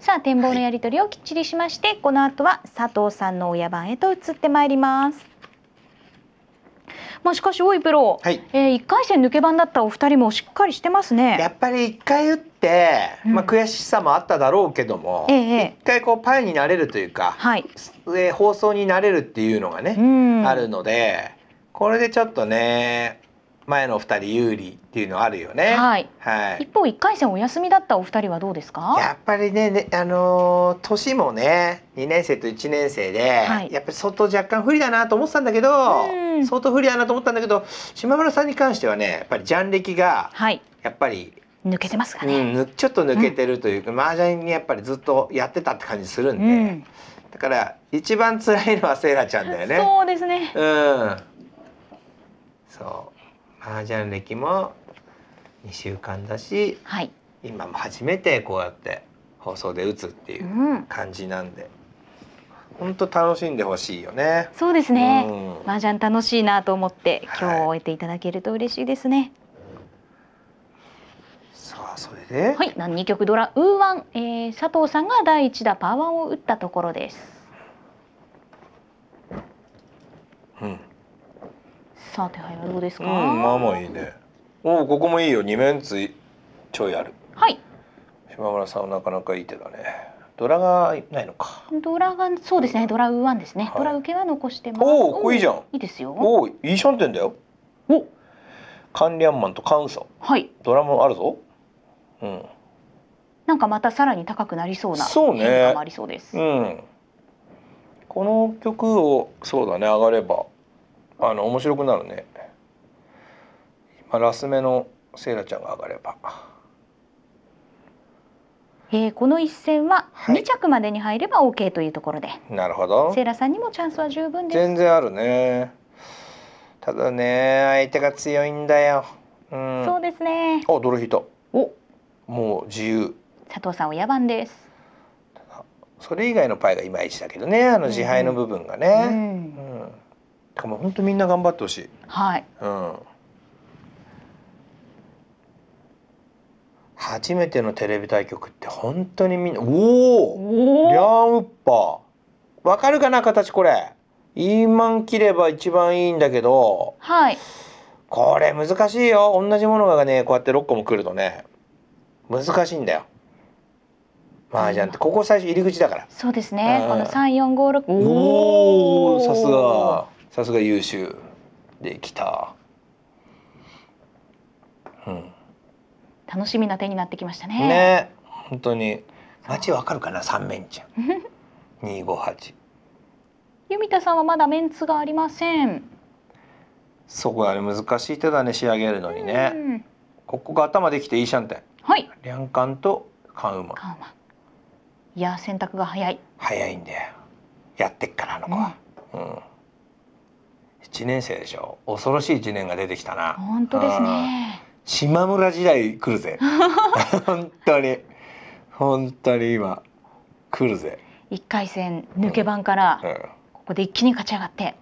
S1: さあ展望のやり取りをきっちりしまして、はい、この後は佐藤さんの親番へと移ってまいりますまあ、しかし、大井プロ、はい、えー、1回戦抜け番だったお二人もしっかりしてますね。やっぱり一回打っ
S2: て、まあ、悔しさもあっただろうけども、うん、回こうパイになれるというか、はいえー、放送になれるっていうのがね、うん、あるのでこれでちょっとね前の二人有利っていうのあるよね。はい。はい、一
S1: 方一回戦お休みだったお二人はどうですか？やっぱりね、ねあのー、
S2: 年もね、二年生と一年生で、はい、やっぱり相当若干不利だなと思ってたんだけど、相当不利だなと思ったんだけど、島村さんに関してはね、やっぱりジャン歴が、はい。やっぱり、抜けてますかね、うん、ちょっと抜けてるというか、麻雀にやっぱりずっとやってたって感じするんで、うん、だから一番辛いのはセイラちゃんだよね。そうですね。うん。そう。麻雀歴も2週間だし、はい、今も初めてこうやって放送で打つっていう感じなんで、うん、本当楽しんでほしいよねそうですね、う
S1: ん、麻雀楽しいなと思って今日終えていただけると嬉しいですね、
S2: さあそれ
S1: ではい2曲ドラウーワン、えー、佐藤さんが第1打パーワンを打ったところですうんさあ手配はどうですか、うん、まあまあ
S2: いいねおおここもいいよ二面ついちょいあるはい島村さんなかなかいい手だねドラがないのか
S1: ドラがそうですねドラウワンですね、はい、ドラ受けは残してますおおこれいいじゃんいいですよお
S2: おいいシャンテンだよおカンリアンマンとカンサはいドラもあるぞうん
S1: なんかまたさらに高くなりそうな変化もありそうです、
S2: ね、うんこの曲をそうだね上がればあの面白くなるね今ラス目のセイラちゃんが上がれば
S1: えー、この一戦は二着までに入れば OK というところで、は
S2: い、なるほどセイラ
S1: さんにもチャンスは十分です全
S2: 然あるねただね相手が強いんだよ、うん、そう
S1: ですねあドル引いたお
S2: もう自由
S1: 佐藤さんは野蛮です
S2: それ以外のパイがいまいちだけどねあの自敗の部分がね、うん、
S1: うんうん
S2: もう本当みんな頑張ってほしい。はい。うん。初めてのテレビ対局って本当にみんなおおリャンウッパわかるかな形これイーマン切れば一番いいんだけどはいこれ難しいよ同じものがねこうやって6個もくるとね難しいんだよ麻雀ってここ最初入り口だから
S1: そうですね、うん、この3456おおさすが
S2: さすが優秀できた、うん、
S1: 楽しみな手になってきましたねね
S2: 本当に街わかるかな三面ちゃ
S1: ん
S2: 258
S1: 美田さんはまだメンツがありません
S2: そこはね難しい手だね仕上げるのにね、うん、ここが頭できていいシャンテンはい両冠と関馬
S1: 関馬いや選択が早い
S2: 早いんだよやってっからあの子は、うん、うん1年生でしょ恐ろしい1年が出てきたな本
S1: 当ですね
S2: 島村時代来るぜ 本当に本当に今来るぜ
S1: 1回戦抜け番から、うんうん、ここで一気に勝ち上がって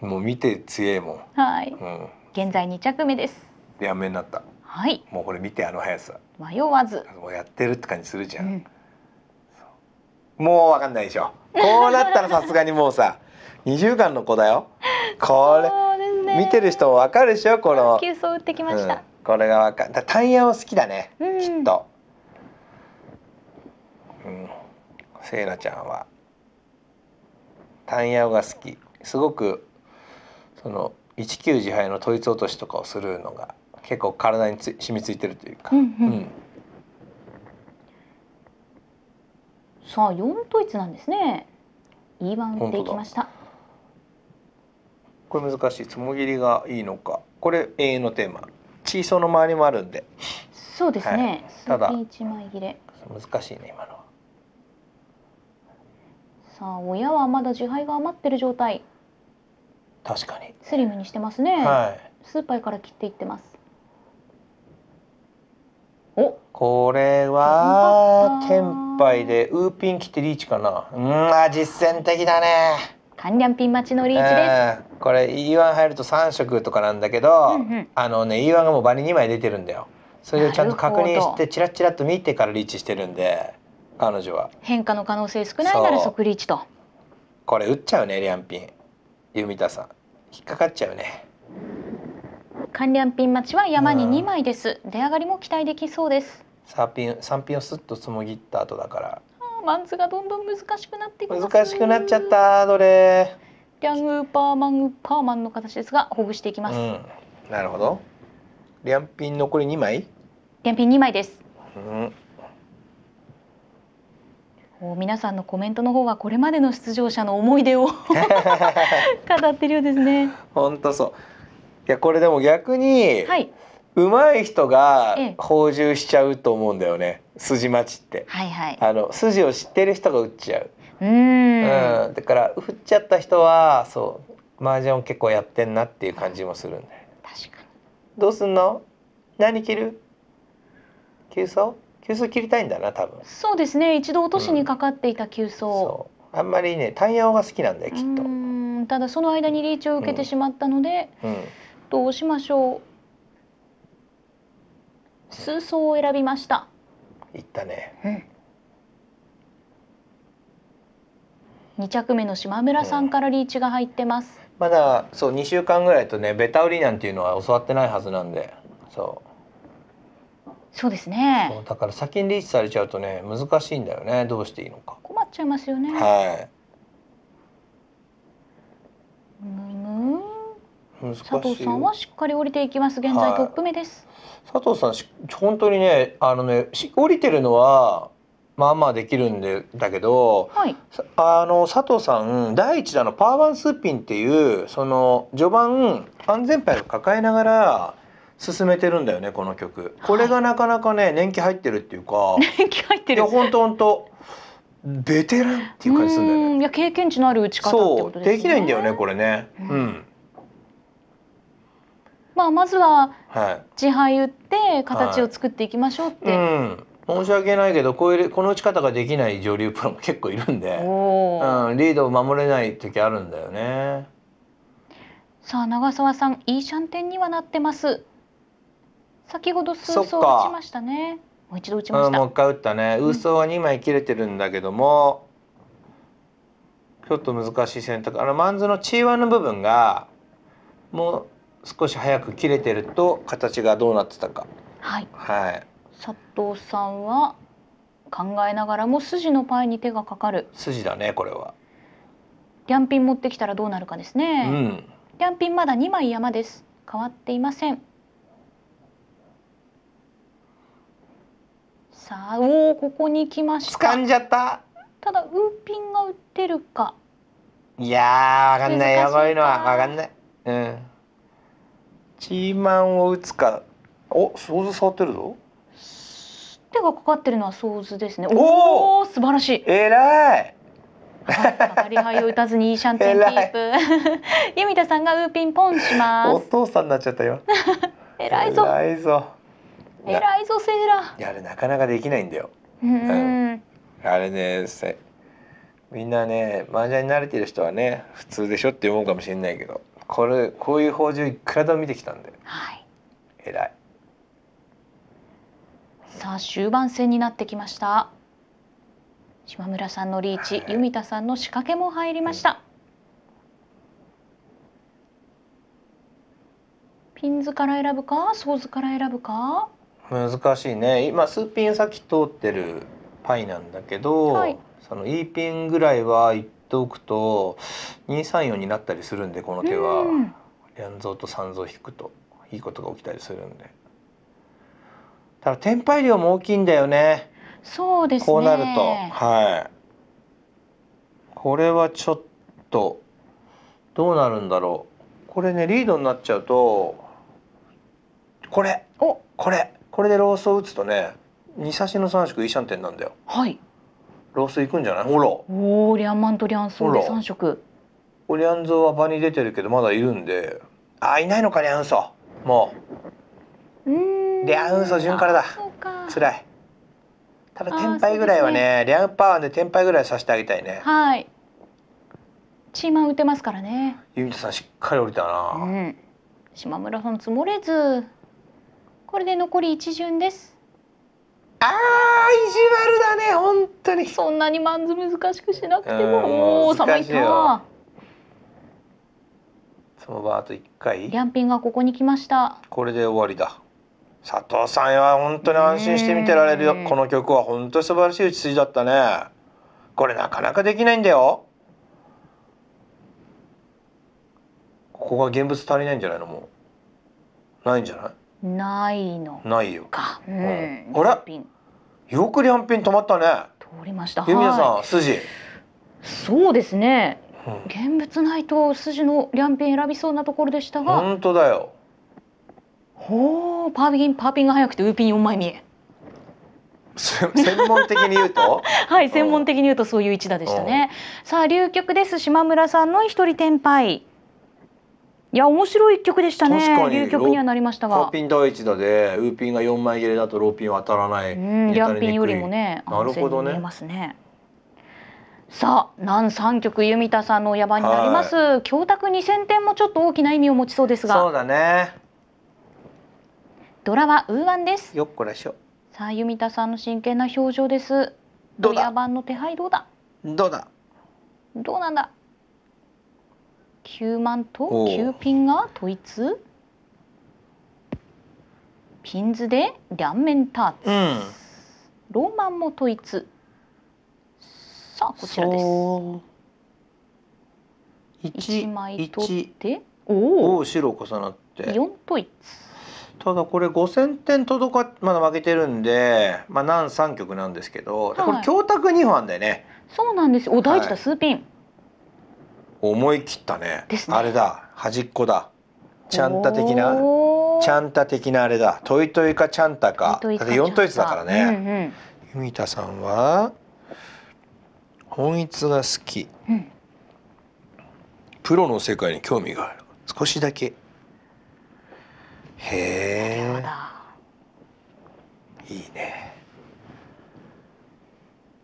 S2: もう見て強えもんはい、うん、
S1: 現在2着目です
S2: やめになったはいもうこれ見てあの速さ
S1: 迷わずもうやっ
S2: てるって感じするじゃん、もう分かんないでしょこうなったらさすがにもうさ二週間の子だよこ
S1: れ、ね、見てる
S2: 人もわかるでしょこの急
S1: 走打ってきました、うん、
S2: これがわかタイヤを好きだね、うん、きっとうんせいなちゃんはタイヤが好きすごくその一9自敗の統一落としとかをするのが結構体につ染み付いてるというか、うんうんうん、
S1: さあ四統一なんですねイー E1 でいきました
S2: これ難しいつもぎりがいいのかこれ永遠のテーマチーソーの周りもあるんで
S1: そうですね、はい、ただ難しいね今のはさあ親はまだ自敗が余ってる状態確かにスリムにしてますね、はい、スーパーから切っていってますお
S2: これはテンパイでウーピン切ってリーチかなうん実践
S1: 的だね関連品待ちのリーチです、え
S2: ー、これ E1 入ると三色とかなんだけど、うんうん、あのね E1 がもう場に二枚出てるんだよそれをちゃんと確認してチラッチラッと見てからリーチしてるんで彼女は
S1: 変化の可能性少ないなら即リーチと
S2: これ打っちゃうねリアンピン弓田さん引っかかっちゃうね
S1: 関連ピン待ちは山に2枚です、うん、出上がりも期待できそうです
S2: 3ピン3ピンをスッとつもぎった後だから
S1: マンズがどんどん難しくなって難しくなっちゃったどれリャングーパーマンウーパーマンの形ですがほぐしていきます、うん、
S2: なるほどリャンピン残り二枚リ
S1: ャンピン2枚です、うんお皆さんのコメントの方はこれまでの出場者の思い出を 語ってるようですね。
S2: 本当そう。いやこれでも逆に、はい、うまい人が放獣しちゃうと思うんだよね筋待ちって、はいはい、あの筋を知ってる人が打っちゃううんうんだから振っちゃった人はそう麻雀結構やってんなっていう感じもするんだよ確かにどうすんの何切る急走急走切りたいんだな多分
S1: そうですね一度落としにかかっていた急走、うん、
S2: あんまりねタヤオが好きなんだよきっ
S1: とうんただその間にリーチを受けてしまったので、うん、どうしましょう数層を選びました
S2: いったね、
S1: うん、着目の島村さんからリーチが入ってます、
S2: うん、まだそう二週間ぐらいとねベタ売りなんていうのは教わってないはずなんでそう
S1: そうですね
S2: だから先にリーチされちゃうとね難しいんだよねどうしていいのか
S1: 困っちゃいますよねはいむむ、は
S2: い、佐藤さんはし
S1: っかり降りていきます現在トップ目です、
S2: 佐藤さん本当にねあのね降りてるのはまあまあできるんでだけど、はい、あの佐藤さん第一打のパーワンスーピンっていうその序盤安全牌を抱えながら進めてるんだよねこの曲これがなかなかね年季入ってるっていうか
S1: 年季入ってるいや本当本当
S2: ベテランっていう感じするん
S1: だよねいや経験値のある打ち方、ね、そうできない
S2: んだよねこれねうん
S1: まあ、まずは自敗打って形を作っていきましょうって。はいは
S2: いうん申し訳ないけどこういうこの打ち方ができない上流プロも結構いるんで、
S1: う
S2: ん、リードを守れない時あるんだよね
S1: さあ長澤さんいいシャンテンにはなってます先ほど数層打ちましたねもう一度打ち
S2: ました、うん、もう一回打ったねウーソーは2枚切れてるんだけども、うん、ちょっと難しい選択あのマンズのチーワンの部分がもう少し早く切れてると形がどうなってたか。はい。はい。
S1: 佐藤さんは考えながらも筋のパイに手がかかる。
S2: 筋だねこれは。
S1: リャンピン持ってきたらどうなるかですね。うん。リャンピンまだ2枚山です。変わっていません。さあ、おおここに来ました。掴んじゃった。ただウーピンが打ってるか。
S2: いやーわかんないやばいのはわかんない。うん。チーマンを打つかお想像触ってるぞ
S1: 手がかかってるのは想像ですねおお素晴らしいえらいはい、張りを打たずに いいシャンテンキープ。弓 田さんがウーピンポンします。お
S2: 父さんになっちゃったよ。
S1: 偉いぞ。偉いぞ。偉いぞセーラ。いやあれな
S2: かなかできないんだよ。
S1: うん。
S2: あれねせみんなね麻雀に慣れてる人はね普通でしょって思うかもしれないけどこれこういう法事をいくらでも見てきたんで、はい、偉い
S1: さあ終盤戦になってきました島村さんのリーチ、はい、弓田さんの仕掛けも入りました、うん、ピンズから選ぶかソー図から選ぶか
S2: 難しいね今数ピン先通ってるパイなんだけど、はい、その E ピンぐらいは一ておくと2三4になったりするんでこの手は、うん、連蔵と三蔵引くといいことが起きたりするんでただ天配量も大きいんだよね
S1: そうです、ね、こうなると
S2: はいこれはちょっとどうなるんだろうこれねリードになっちゃうとこれおこれこれでロースを打つとね2差しの3色いいシャンテンなんだよ。はいロースいくんじゃないほら
S1: おおリアンマントリアンソーで3色
S2: リアンゾは場に出てるけどまだいるんであいないのかリアンソもううんリアンソ順からだつらいた
S1: だ天敗ぐらいはね、
S2: ね、リアンパワーで天敗ぐらいさせてあげたいね
S1: はいチーマン打てますからね
S2: ユミトさんしっかり降りた
S1: な、うん、島村さん積もれずこれで残り一巡ですあー意地悪だね本当にそんなにマンズ難しくしなくてもおお寒いな
S2: その場あと1回リャ
S1: ンピンがここに来ました
S2: これで終わりだ佐藤さんは本当に安心して見てられるよ、この曲は本当に素晴らしい打ち筋だったねこれなかなかできないんだよここが現物足りないんじゃないのもうないんじゃない
S1: ないの
S2: ないよか、うん、あれよくリャンピン止まったね通
S1: りました由美さん筋そうですね、現物ないと筋のリャンピン選びそうなところでしたが本当だよほうパーピンパーピンが早くてウーピン四枚見え専門的に言うと はい専門的に言うとそういう一打でしたね、さあ流局です島村さんの一人天敗いや面白い曲でしたね。流曲にはなりましたが。カ
S2: ピン第一打でウーピンが四枚切れだとローピンは当たらない。うん、リャンピンよりもね、なるほどね。ます
S1: ね。さあ、何三曲弓田さんの野蛮になります。供託二千点もちょっと大きな意味を持ちそうですが。そう
S2: だね。
S1: ドラはウーワンです。よっこらしょ。さあ、弓田さんの真剣な表情です。どうだ。野蛮の手配どうだ。どうだ。どうなんだ。9万と9ピンが統一ピンズで両面ターツ、うん、ローマンも統一さあこちらです1枚取って
S2: おお白重なって4統一ただこれ5,000点届かまだ負けてるんで、まあ、何3局なんですけど、これ供託2番よね
S1: そうなんですお大事だ、はい、数ピン
S2: 思い切ったね、ね、あれだ端っこだちゃんた的なちゃんた的なあれだトイトイかちゃんたかだって4トイツだからね、うんうん、田さんは本一が好き、うん、プロの世界に興味がある少しだけへえいいね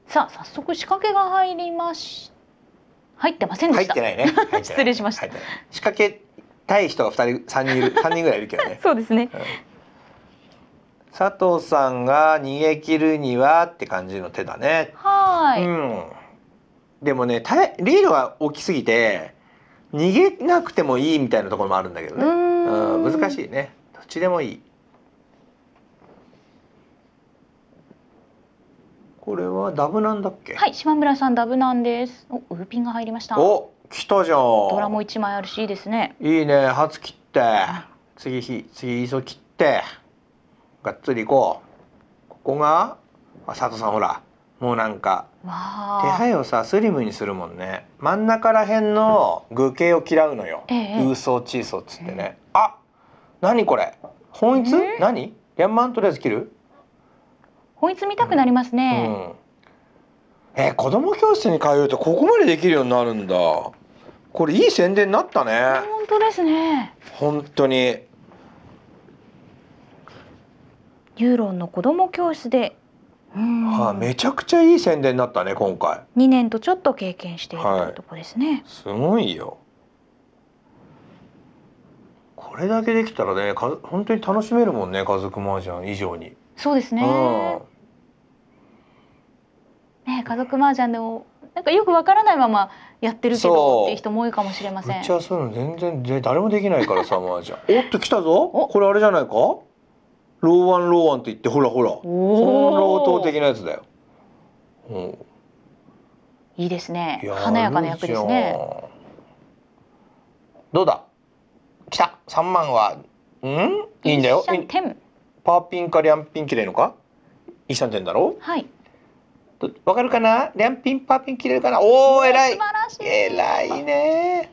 S1: さあ早速仕掛けが入りました入ってませんでした。入ってないね。ない 失礼しました。仕掛け
S2: たい人が二人、三人いる、三人ぐらいいるけどね。そうですね、うん、佐藤さんが逃げ切るにはって感じの手だね。
S1: はい。う
S2: ん。でもね、たリードが大きすぎて逃げなくてもいいみたいなところもあるんだけどね。うん難しいね。どっちでもいい。これはダブなんだっけ。
S1: はい、島村さんダブなんです。お、ウーピンが入りました。お、
S2: 来たじゃん。ドラ
S1: も一枚あるし、いいですね。
S2: いいね、初切って、次ひ、次磯切って。がっつり行こう。ここが。あ、佐藤さん、ほら。もうなんか
S1: 手配
S2: をさスリムにするもんね真ん中らへんの具形を嫌うのよ、ええ、ウーソーチーソーっつってね、ええ、あ何これ本一、なに。何リンマンとりあえず切る
S1: 本一見たくなりますね、
S2: うん、え子供教室に通うとここまでできるようになるんだこれいい宣伝になったね
S1: 本当ですね
S2: 本当に
S1: ユーロンの子供教室で
S2: はあ、めちゃくちゃいい宣伝になったね今回
S1: 2年とちょっと経験しているというとこですね、はい、
S2: すごいよこれだけできたらねか本当に楽しめるもんね家族マ麻ン以上に
S1: そうですね。ね家族麻雀でもなんかよくわからないままやってるけどっていう人も多いかもしれません。うち
S2: はそういうの全然誰もできないからさ 麻雀。おっと来たぞ。これあれじゃないか。ローワンローワンって言ってほらほら。本
S1: 老頭
S2: 的なやつだよ。うん。
S1: いいですね。
S2: 華やかな役ですね。どうだ。来た。三万は。うん。いいんだよ。いいパーピンかリャンピン切れるのかイシャンテンだろはいわかるかなリャンピンパーピン切れるかなおお偉い偉いね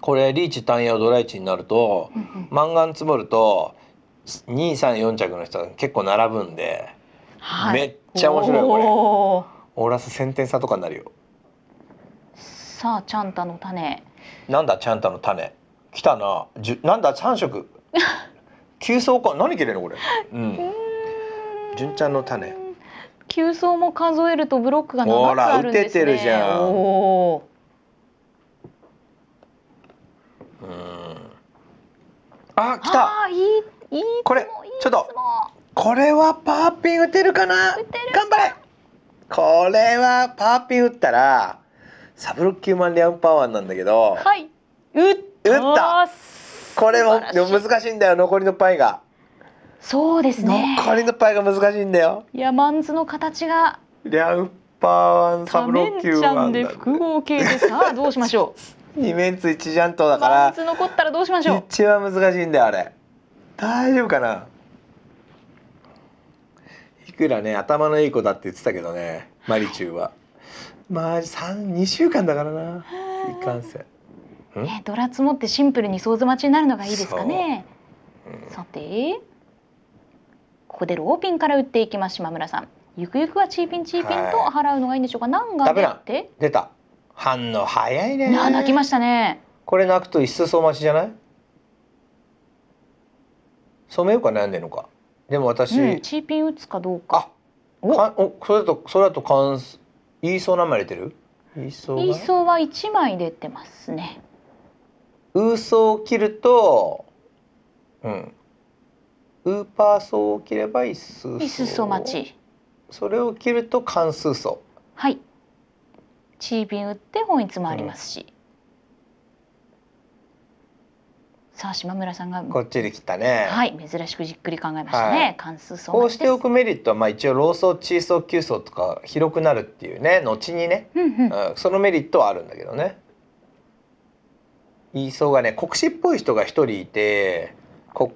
S2: これリーチ単葉ドライチになると、マンガン積もると二三四着の人結構並ぶんで、はい、めっちゃ面白いこ
S1: れオ
S2: ーラス先天差とかになるよ
S1: さあチャンタの種
S2: なんだチャンタの種来たなじゅなんだ三色 急走か何切れるのこれ。うん。純ちゃんの種。
S1: 急走も数えるとブロックが長くあるんですね。ほら打ててるじゃん。おうん。あ来た。あいいいいこれちょっ
S2: とこれはパーピン打てるかな。頑張れ。これはパーピン打ったらサブロッキューマンリアンパワーなんだけど。は
S1: い。打った。打った。これも難
S2: しいんだよ残りのパイが
S1: そうですね残
S2: りのパイが難しいんだよ
S1: いやマンズの形が
S2: リャウパーワンサブローワンなで複
S1: 合形でさあどうしま
S2: しょう二面つ一ジャントだからマン
S1: ズ残ったらどうしましょ
S2: う一は難しいんだよあれ大丈夫かないくらね頭のいい子だって言ってたけどねマリチューは、まあ三二週間だからないかんせんえ
S1: ドラツモってシンプルに想像待ちになるのがいいですかね。うん、さてここでローピンから打っていきます島村さん。ゆくゆくはチーピンチーピンと払うのがいいんでしょうか。何が出て
S2: 出た反応早いね。な
S1: 泣きましたね。
S2: これ泣くと一層相待ちじゃない？染めようか悩んでるのか。でも私、うん、チ
S1: ーピン打つかどうか。
S2: あかおそれだとそれだと関言いそう何枚入れてる？言いそう
S1: は一枚出てますね。
S2: ウーソを切るとうんウーパー層を切れば一数層一数層待ちそれを切ると関数層
S1: はいチービン打って本一もありますし、うん、さあ島村さんがこ
S2: っちで切ったねは
S1: い珍しくじっくり考えましたね、はい、関数層こうし
S2: ておくメリットはまあ一応ローーソ老層中層9層とか広くなるっていうね後にね、うんうん、うん、そのメリットはあるんだけどねイいソーがね国士っぽい人が一人いてこ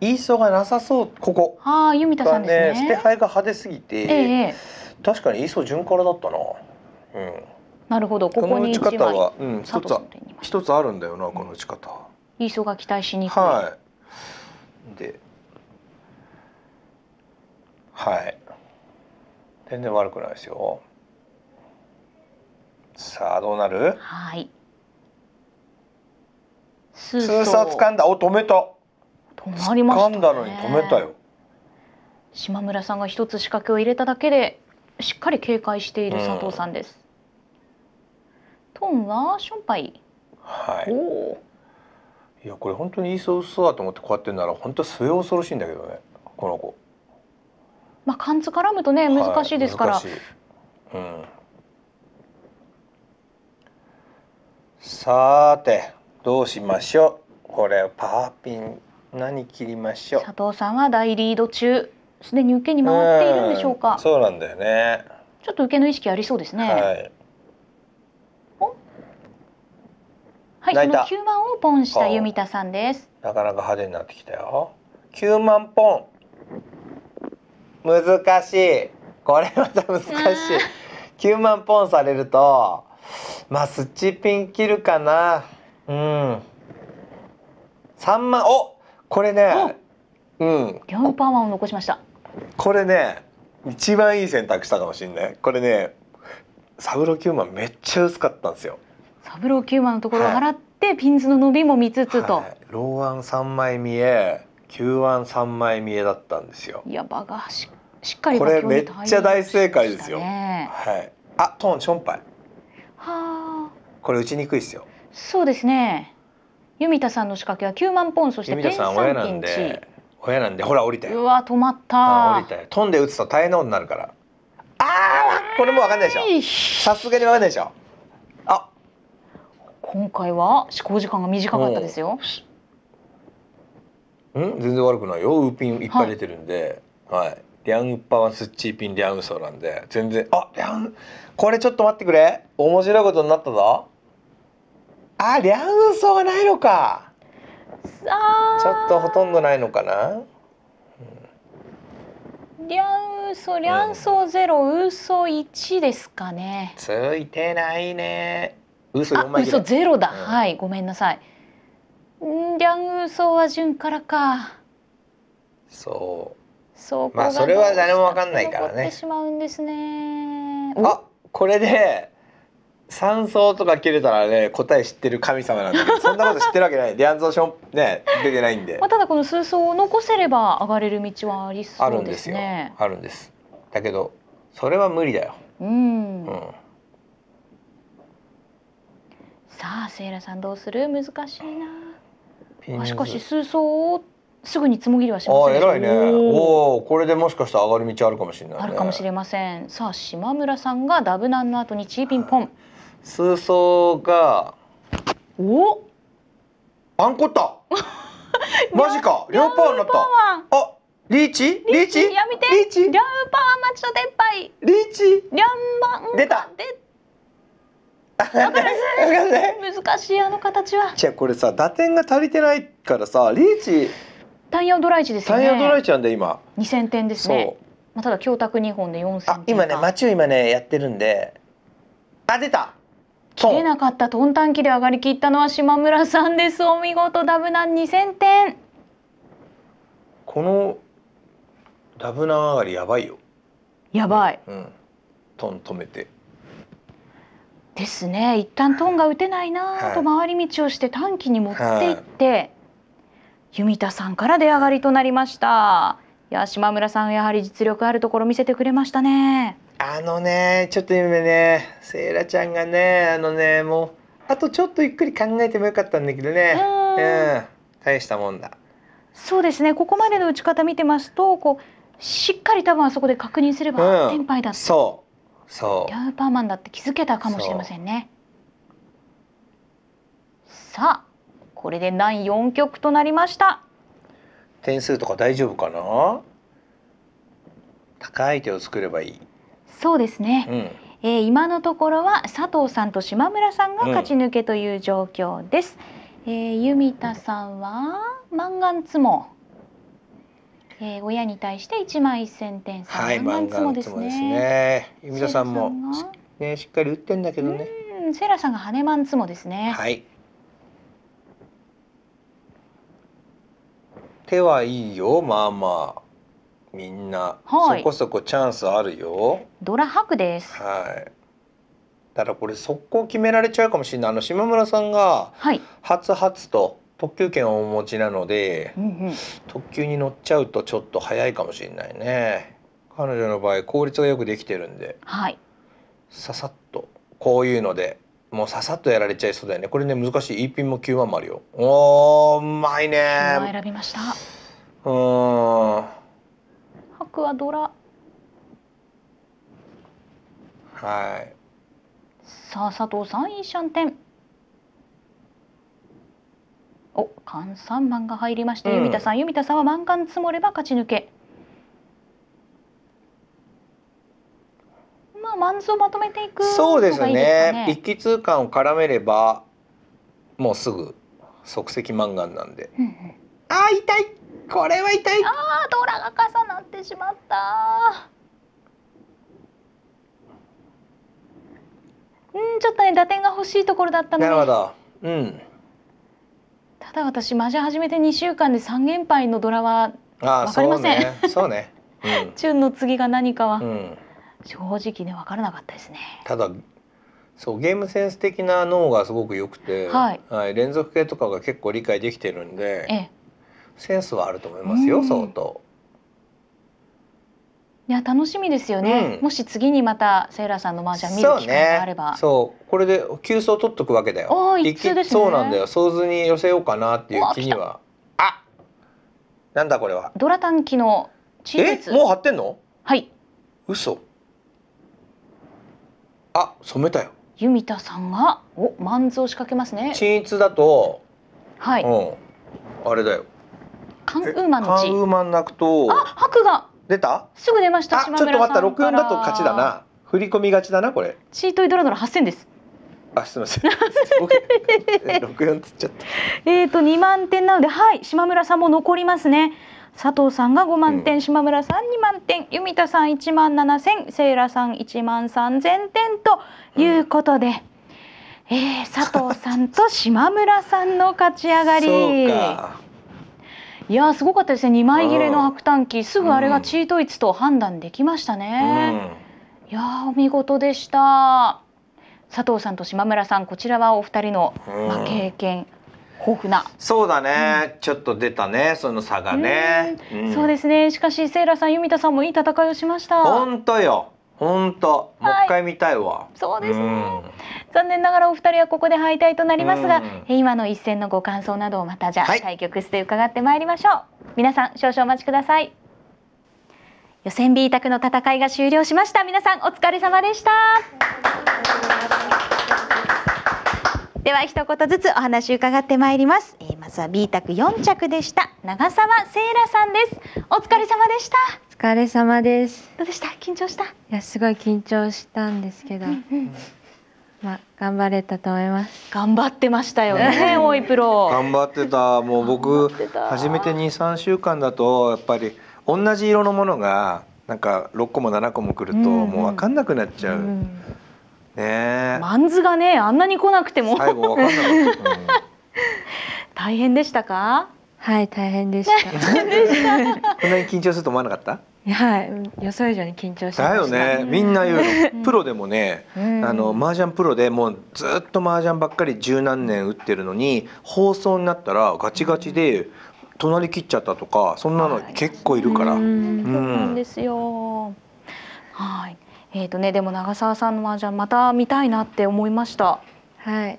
S2: イーソーがなさそうここ
S1: ああ弓田さんですね捨て
S2: 牌が派手すぎて、ええ、確かにイいソー順からだったなうん
S1: なるほどここにの打ち方は
S2: 一、うん、つ一つあるんだよなこの打ち方、う
S1: いイーが期待しにくい
S2: はいではい全然悪くないですよさあどうなるはいスーサー掴んだお止めた止まりましたね掴んだのに止めた
S1: よ島村さんが一つ仕掛けを入れただけでしっかり警戒している佐藤さんです、うん、トンはションパイ
S2: はいおいやこれ本当に言いそうそうだと思ってこうやってんなら本当末恐ろしいんだけどねこの子
S1: まあ漢字絡むとね難しいですから、はい、
S2: うんさーてどうしましょうこれパーピン何切りましょう
S1: 佐藤さんは大リード中すでに受けに回っているんでしょうか
S2: そうなんだよね
S1: ちょっと受けの意識ありそうですねはいはいその九万をポンした弓田さんです
S2: なかなか派手になってきたよ九万ポン難しいこれまた難しい九万ポンされるとまあスチピン切るかなうん三万おこれねうん
S1: 4パーマンを残しました
S2: これね一番いい選択したかもしれないこれねサブローキューマンめっちゃ薄かったんですよ
S1: サブローキューマンのところを払って、はい、ピンズの伸びも見つつと、はい、
S2: ローアン三枚見え九アン3枚見えだったんですよい
S1: やバがししっかりこれめっちゃ
S2: 大正解ですよ、ね、はい。あトーンションパイはあこれ打ちにくいですよ
S1: そうですね由美田さんの仕掛けは九万ポンそして天さん親なんで
S2: 親なんでほら降りて
S1: うわ止まった降り
S2: て飛んで打つと大変なことになるから
S1: ああこれもわかんないでしょさすがにわかんないでしょあ今回は試行時間が短かったですよ
S2: うん全然悪くないよウーピンいっぱい出てるんではい、はいリャンウッパはスッチーピンリャンウソなんで全然あリャンこれちょっと待ってくれ面白いことになったぞあリャンソがないのか
S1: ちょ
S2: っとほとんどないのかな、う
S1: リャンソリャンソゼロ、うん、ウソ一ですかねついてないね
S2: ウソ四枚嘘ゼロ
S1: だ、うん、はいごめんなさいリャンウソは順からか
S2: そう
S1: そうまあそれは誰もわかんないからねしまうんですね
S2: あこれで三荘とか切れたらね答え知ってる神様なんだけどそんなこと知ってるわけないリアンゾーションね出てないんで、ま
S1: あ、ただこの数層を残せれば上がれる道はありそうですね
S2: あるんですよあるんですだけどそれは無理だよ
S1: うん、うん、さあセイラさんどうする難しいなしかし数層をすぐにつもぎりはしません偉いねお
S2: おこれでもしかしたら上がる道あるかもしれない、ね、ある
S1: かもしれませんさあ島村さんがダブナンの後にチーピンポン、はい
S2: 数層がおパンコッタマジかパーになったあリーチリーチや
S1: めてリーチ両パーマでっぱリーチ出た難しいあの形は
S2: じゃこれさ打点が足りてないからさリーチ
S1: イヤドライチですねドラ
S2: イチなんで今
S1: 二千点ですねまあただ教託二本で四千今ね町を今ねやってるんであ出た切れなかったトンタン機で上がりきったのは島村さんですお見事ダブナン2000点
S2: このダブナン上がりやばいよやばい、うん、トン止めて
S1: ですね一旦トンが打てないなと回り道をして短期に持っていって、弓田さんから出上がりとなりましたいや島村さんやはり実力あるところ見せてくれましたね
S2: あのね、ちょっと今ね、セイラちゃんがね、あのね、もう、あとちょっとゆっくり考えてもよかったんだけどね。うん、大したもんだ。
S1: そうですね、ここまでの打ち方見てますと、こう、しっかり多分あそこで確認すれば、天、輩敗、だって。
S2: そう。そう。
S1: ヤーパーマンだって気づけたかもしれませんね。さあ、これで難四局となりました。
S2: 点数とか大丈夫かな。高い手を作ればいい。
S1: そうですね、うん、えー、今のところは佐藤さんと島村さんが勝ち抜けという状況です、うん、えー、弓田さんは満願ツモ、えー、親に対して1万1000点差、はい、満願ツモですね
S2: 弓田さんもねしっかり打ってんだけどね
S1: セラさんが羽マンツモですね
S2: はい手はいいよまあまあみんな、はい、そこそこチャンスあるよ
S1: ドラハクです
S2: はいだからこれ速攻決められちゃうかもしれないあの島村さんがはつはと特急券をお持ちなので、うんうん、特急に乗っちゃうとちょっと早いかもしれないね彼女の場合効率がよくできてるんで、はい、ささっとこういうのでもうささっとやられちゃいそうだよねこれね難しい E ピンも9万もあるよおおうまいね選びましたうん曲はドラはい
S1: さあ佐藤さんいいシャンテンお関三万が入りまして、うん、弓田さん弓田さんはマンガン積もれば勝ち抜けまあマンズをまとめていく、ね、そうですね一
S2: 気通貫を絡めればもうすぐ即席マンガンなんで、
S1: うんうん、あ痛いこれは痛いああドラが重なってしまったうんちょっとね打点が欲しいところだったのなるほ
S2: どうん
S1: ただ私マジ始めて2週間で3連敗のドラは
S2: 分かりませんそうね
S1: そう チュンの次が何かは、うん、正直ね分からなかったですね
S2: ただそうゲームセンス的な脳がすごく良くて、はい、はい、連続系とかが結構理解できてるんで、ええ、センスはあると思いますよ、うん、相当。
S1: いや楽しみですよね、うん、もし次にまたセイラーさんのマージャン見る機会があれば
S2: そう、ねそう、これで急須を取っとくわけだよ一気です、ね、そうなんだよ想像に寄せようかなっていう気にはあなんだこれは
S1: ドラタン機の
S2: チーズえもう貼ってんのはい嘘あ染めたよ
S1: 弓田さんがおマンズを仕掛けますね
S2: 鎮逸だとはい、うん、あれだよ
S1: カンウーマンの地。カンウ
S2: ーマン泣くと。あ、白が。出た。
S1: すぐ出ました。ちょっと待った、六四だと勝ちだな。
S2: 振り込みがちだな、こ
S1: れ。チートイドラドラ八千です。
S2: あ、すみません。六四つっちゃっ
S1: た。えっと、二万点なので、はい、島村さんも残りますね。佐藤さんが五万点、島村さん二万点、由美田さん一万七千、セイラさん一万三千点ということで、うん、えー、佐藤さんと島村さんの勝ち上がり。そうかいやすごかったですね2枚切れの白炭機すぐあれがチートイツと判断できましたね、うん、いやお見事でした佐藤さんと島村さんこちらはお二人の、まあ、経験、豊富な
S2: そうだね、うん、ちょっと出たねその差がね、
S1: うん、そうですねしかしセイラさん弓田さんもいい戦いをしました本当
S2: よ本当、もう一回見たいわ、
S1: はい。そうですね。残念ながらお二人はここで敗退となりますが、今の一戦のご感想などをまたじゃあ、対局室で伺ってまいりましょう。皆さん少々お待ちください。予選 B 卓の戦いが終了しました。皆さんお疲れ様でした。では一言ずつお話伺ってまいります、えー、まずは B 卓4着でした長澤聖羅さんですお疲れ様でしたお疲れ様ですどうでした緊張したいやすごい緊張したんですけど、まあ頑張れたと思います頑張ってましたよね多いプロ頑
S2: 張ってたもう僕初めて23週間だとやっぱり同じ色のものがなんか6個も7個もくるともう分かんなくなっちゃう、うんうんねマ
S1: ンズがねあんなに来なくても最後分かんな大変でしたかはい大変でしたでした
S2: こんなに緊張すると思わなかった
S1: はい、予想以上に緊張してだよね、みんな言
S2: うプロでもね、うん、あの麻雀プロでもうずっと麻雀ばっかり十何年打ってるのに放送になったらガチガチで隣切っちゃったとかそんなの結構いるから。はい、うん、
S1: うんですよ。はい。えっ、ー、とねでも長澤さんの麻雀また見たいなって思いました。はい。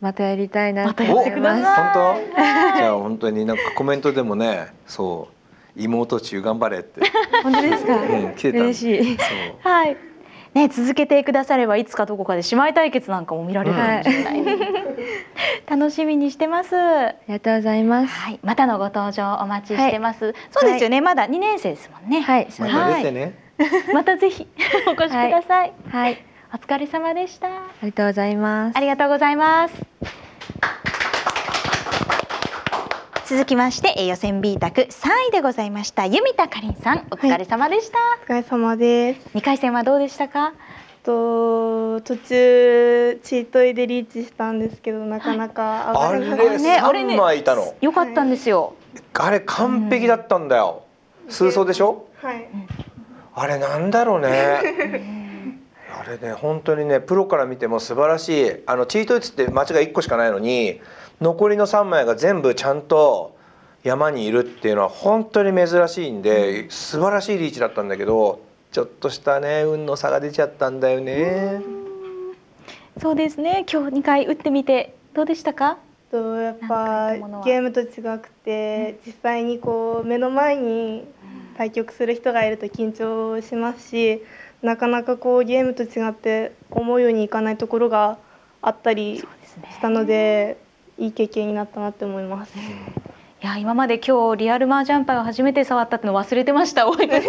S1: またやりたいなと思います。ま、
S2: 本当？じゃあ本当になんかコメントでもね、そう妹中頑張れって。
S1: 本当ですか。うん、来てた。嬉しい。はい。ね、続けてくださればいつかどこかで姉妹対決なんかも見られるかもしれない、うん、楽しみにしてますありがとうございます、はい、またのご登場お待ちしてます、はい、そうですよね、はい、まだ2年生ですもんねはい、また出てね、はい またぜひ お越しください。はい、お疲れ様でした。ありがとうございます。ありがとうございます。続きまして予選 B 卓3位でございました由美田かりんさんお疲れ様でした、はい、お疲れ様です2回戦はどうでしたかと途中チートイでリーチしたんですけどなかなか上がらなかった、あれ3枚いたの、ね、よかったんですよ、
S2: はい、あれ完璧だったんだよ、うん、数層でしょはい、あれなんだろうね。あれね本当にねプロから見ても素晴らしいあのチートイツって町が1個しかないのに残りの3枚が全部ちゃんと山にいるっていうのは本当に珍しいんで素晴らしいリーチだったんだけどちょっとしたね運の差が出ちゃったんだよ
S1: ね。そうですね今日2回打ってみてどうでしたかとやっぱゲームと違くて、うん、実際にこう目の前に、
S2: うん対局する人がいると緊張しますしなかなかこうゲームと違っ
S1: て思うようにいかないところがあったりしたのでいい経験になったなって思います。いや今まで今日リアルマージャンパイを初めて触ったっての忘れてました ね、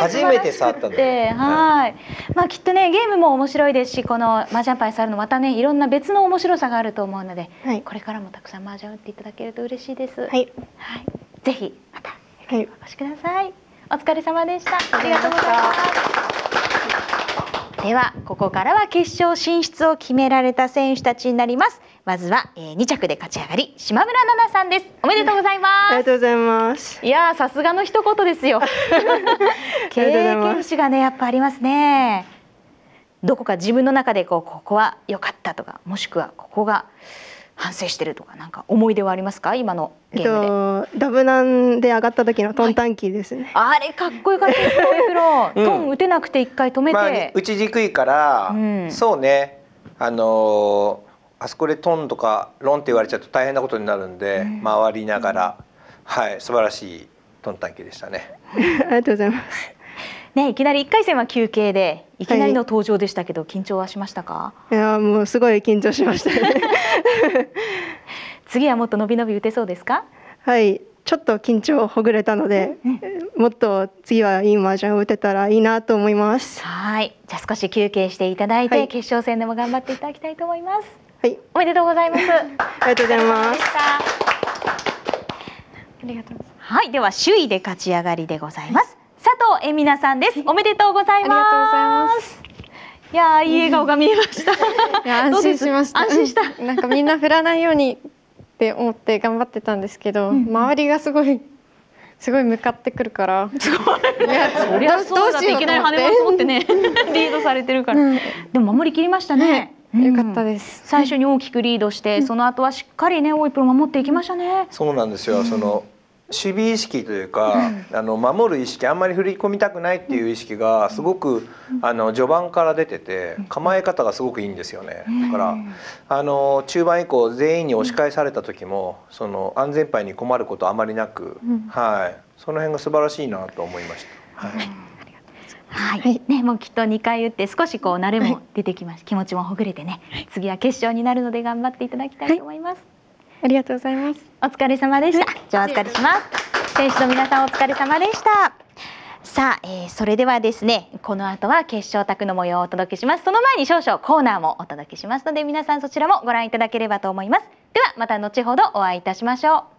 S1: 初めて
S2: 触ったので、
S1: はい。まあきっとねゲームも面白いですしこのマージャンパイ触るのまたねいろんな別の面白さがあると思うので、はい、これからもたくさんマージャン打っていただけると嬉しいです。はい。はい。ぜひまたはい、お越しください。お疲れ様でした。ありがとうございます。ではここからは決勝進出を決められた選手たちになります。まずは、えー、2着で勝ち上がり島村奈々さんです。おめでとうございます。ありがとうございます。いやさすがの一言ですよ。経験値がねやっぱありますね。どこか自分の中でこうここは良かったとかもしくはここが反省してるとかなんか思い出はありますか今のゲームで、えっと、ダブナンで上がった時のトンタンキーですね、はい、あれかっこよかったですプロうん、トン打てなくて一回止めて、まあ、打
S2: ちにくいから、うん、そうねあのー、あそこでトンとかロンって言われちゃうと大変なことになるんで、うん、回りながら、はい素晴らしいトンタンキーでしたね
S1: ありがとうございますね、いきなり一回戦は休憩でいきなりの登場でしたけど、はい、緊張はしましたかいやもうすごい緊張しました、ね、次はもっと伸び伸び打てそうですかはいちょっと緊張ほぐれたので、もっと次はいい麻雀を打てたらいいなと思いますはいじゃあ少し休憩していただいて、はい、決勝戦でも頑張っていただきたいと思いますはいおめでとうございますありがとうございますありがとうはいでは首位で勝ち上がりでございます、はい、佐藤恵美奈さんですおめでとうございますありがとうございますいやいい笑顔が見えました。安心しました。安心した。な
S2: んかみんな振らないようにって思って頑張ってたんですけど、うん、周りがすごいすごい向かってく
S1: るから。いや、そりゃそうだっていきなり跳ねますもってね、リードされてるから。うん、でも守り切りましたね。うん、よかったです、最初に大きくリードして、その後はしっかりね、多いプロ守っていきましたね。
S2: そうなんですよ。その守備意識というか、あの守る意識あんまり振り込みたくないっていう意識がすごくあの序盤から出てて構え方がすごくいいんですよねだからあの中盤以降全員に押し返された時もその安全牌に困ることあまりなく、はい、その辺が素晴らしいなと思いまし
S1: た。はいはい、はい、ね、もうきっと2回打って少しこう慣れも出てきます、はい、気持ちもほぐれてね、次は決勝になるので頑張っていただきたいと思います。はいありがとうございます。お疲れ様でした。じゃあお疲れします。選手の皆さんお疲れ様でした。さあ、えー、それではですねこの後は決勝卓の模様をお届けしますその前に少々コーナーもお届けしますので皆さんそちらもご覧いただければと思いますではまた後ほどお会いいたしましょう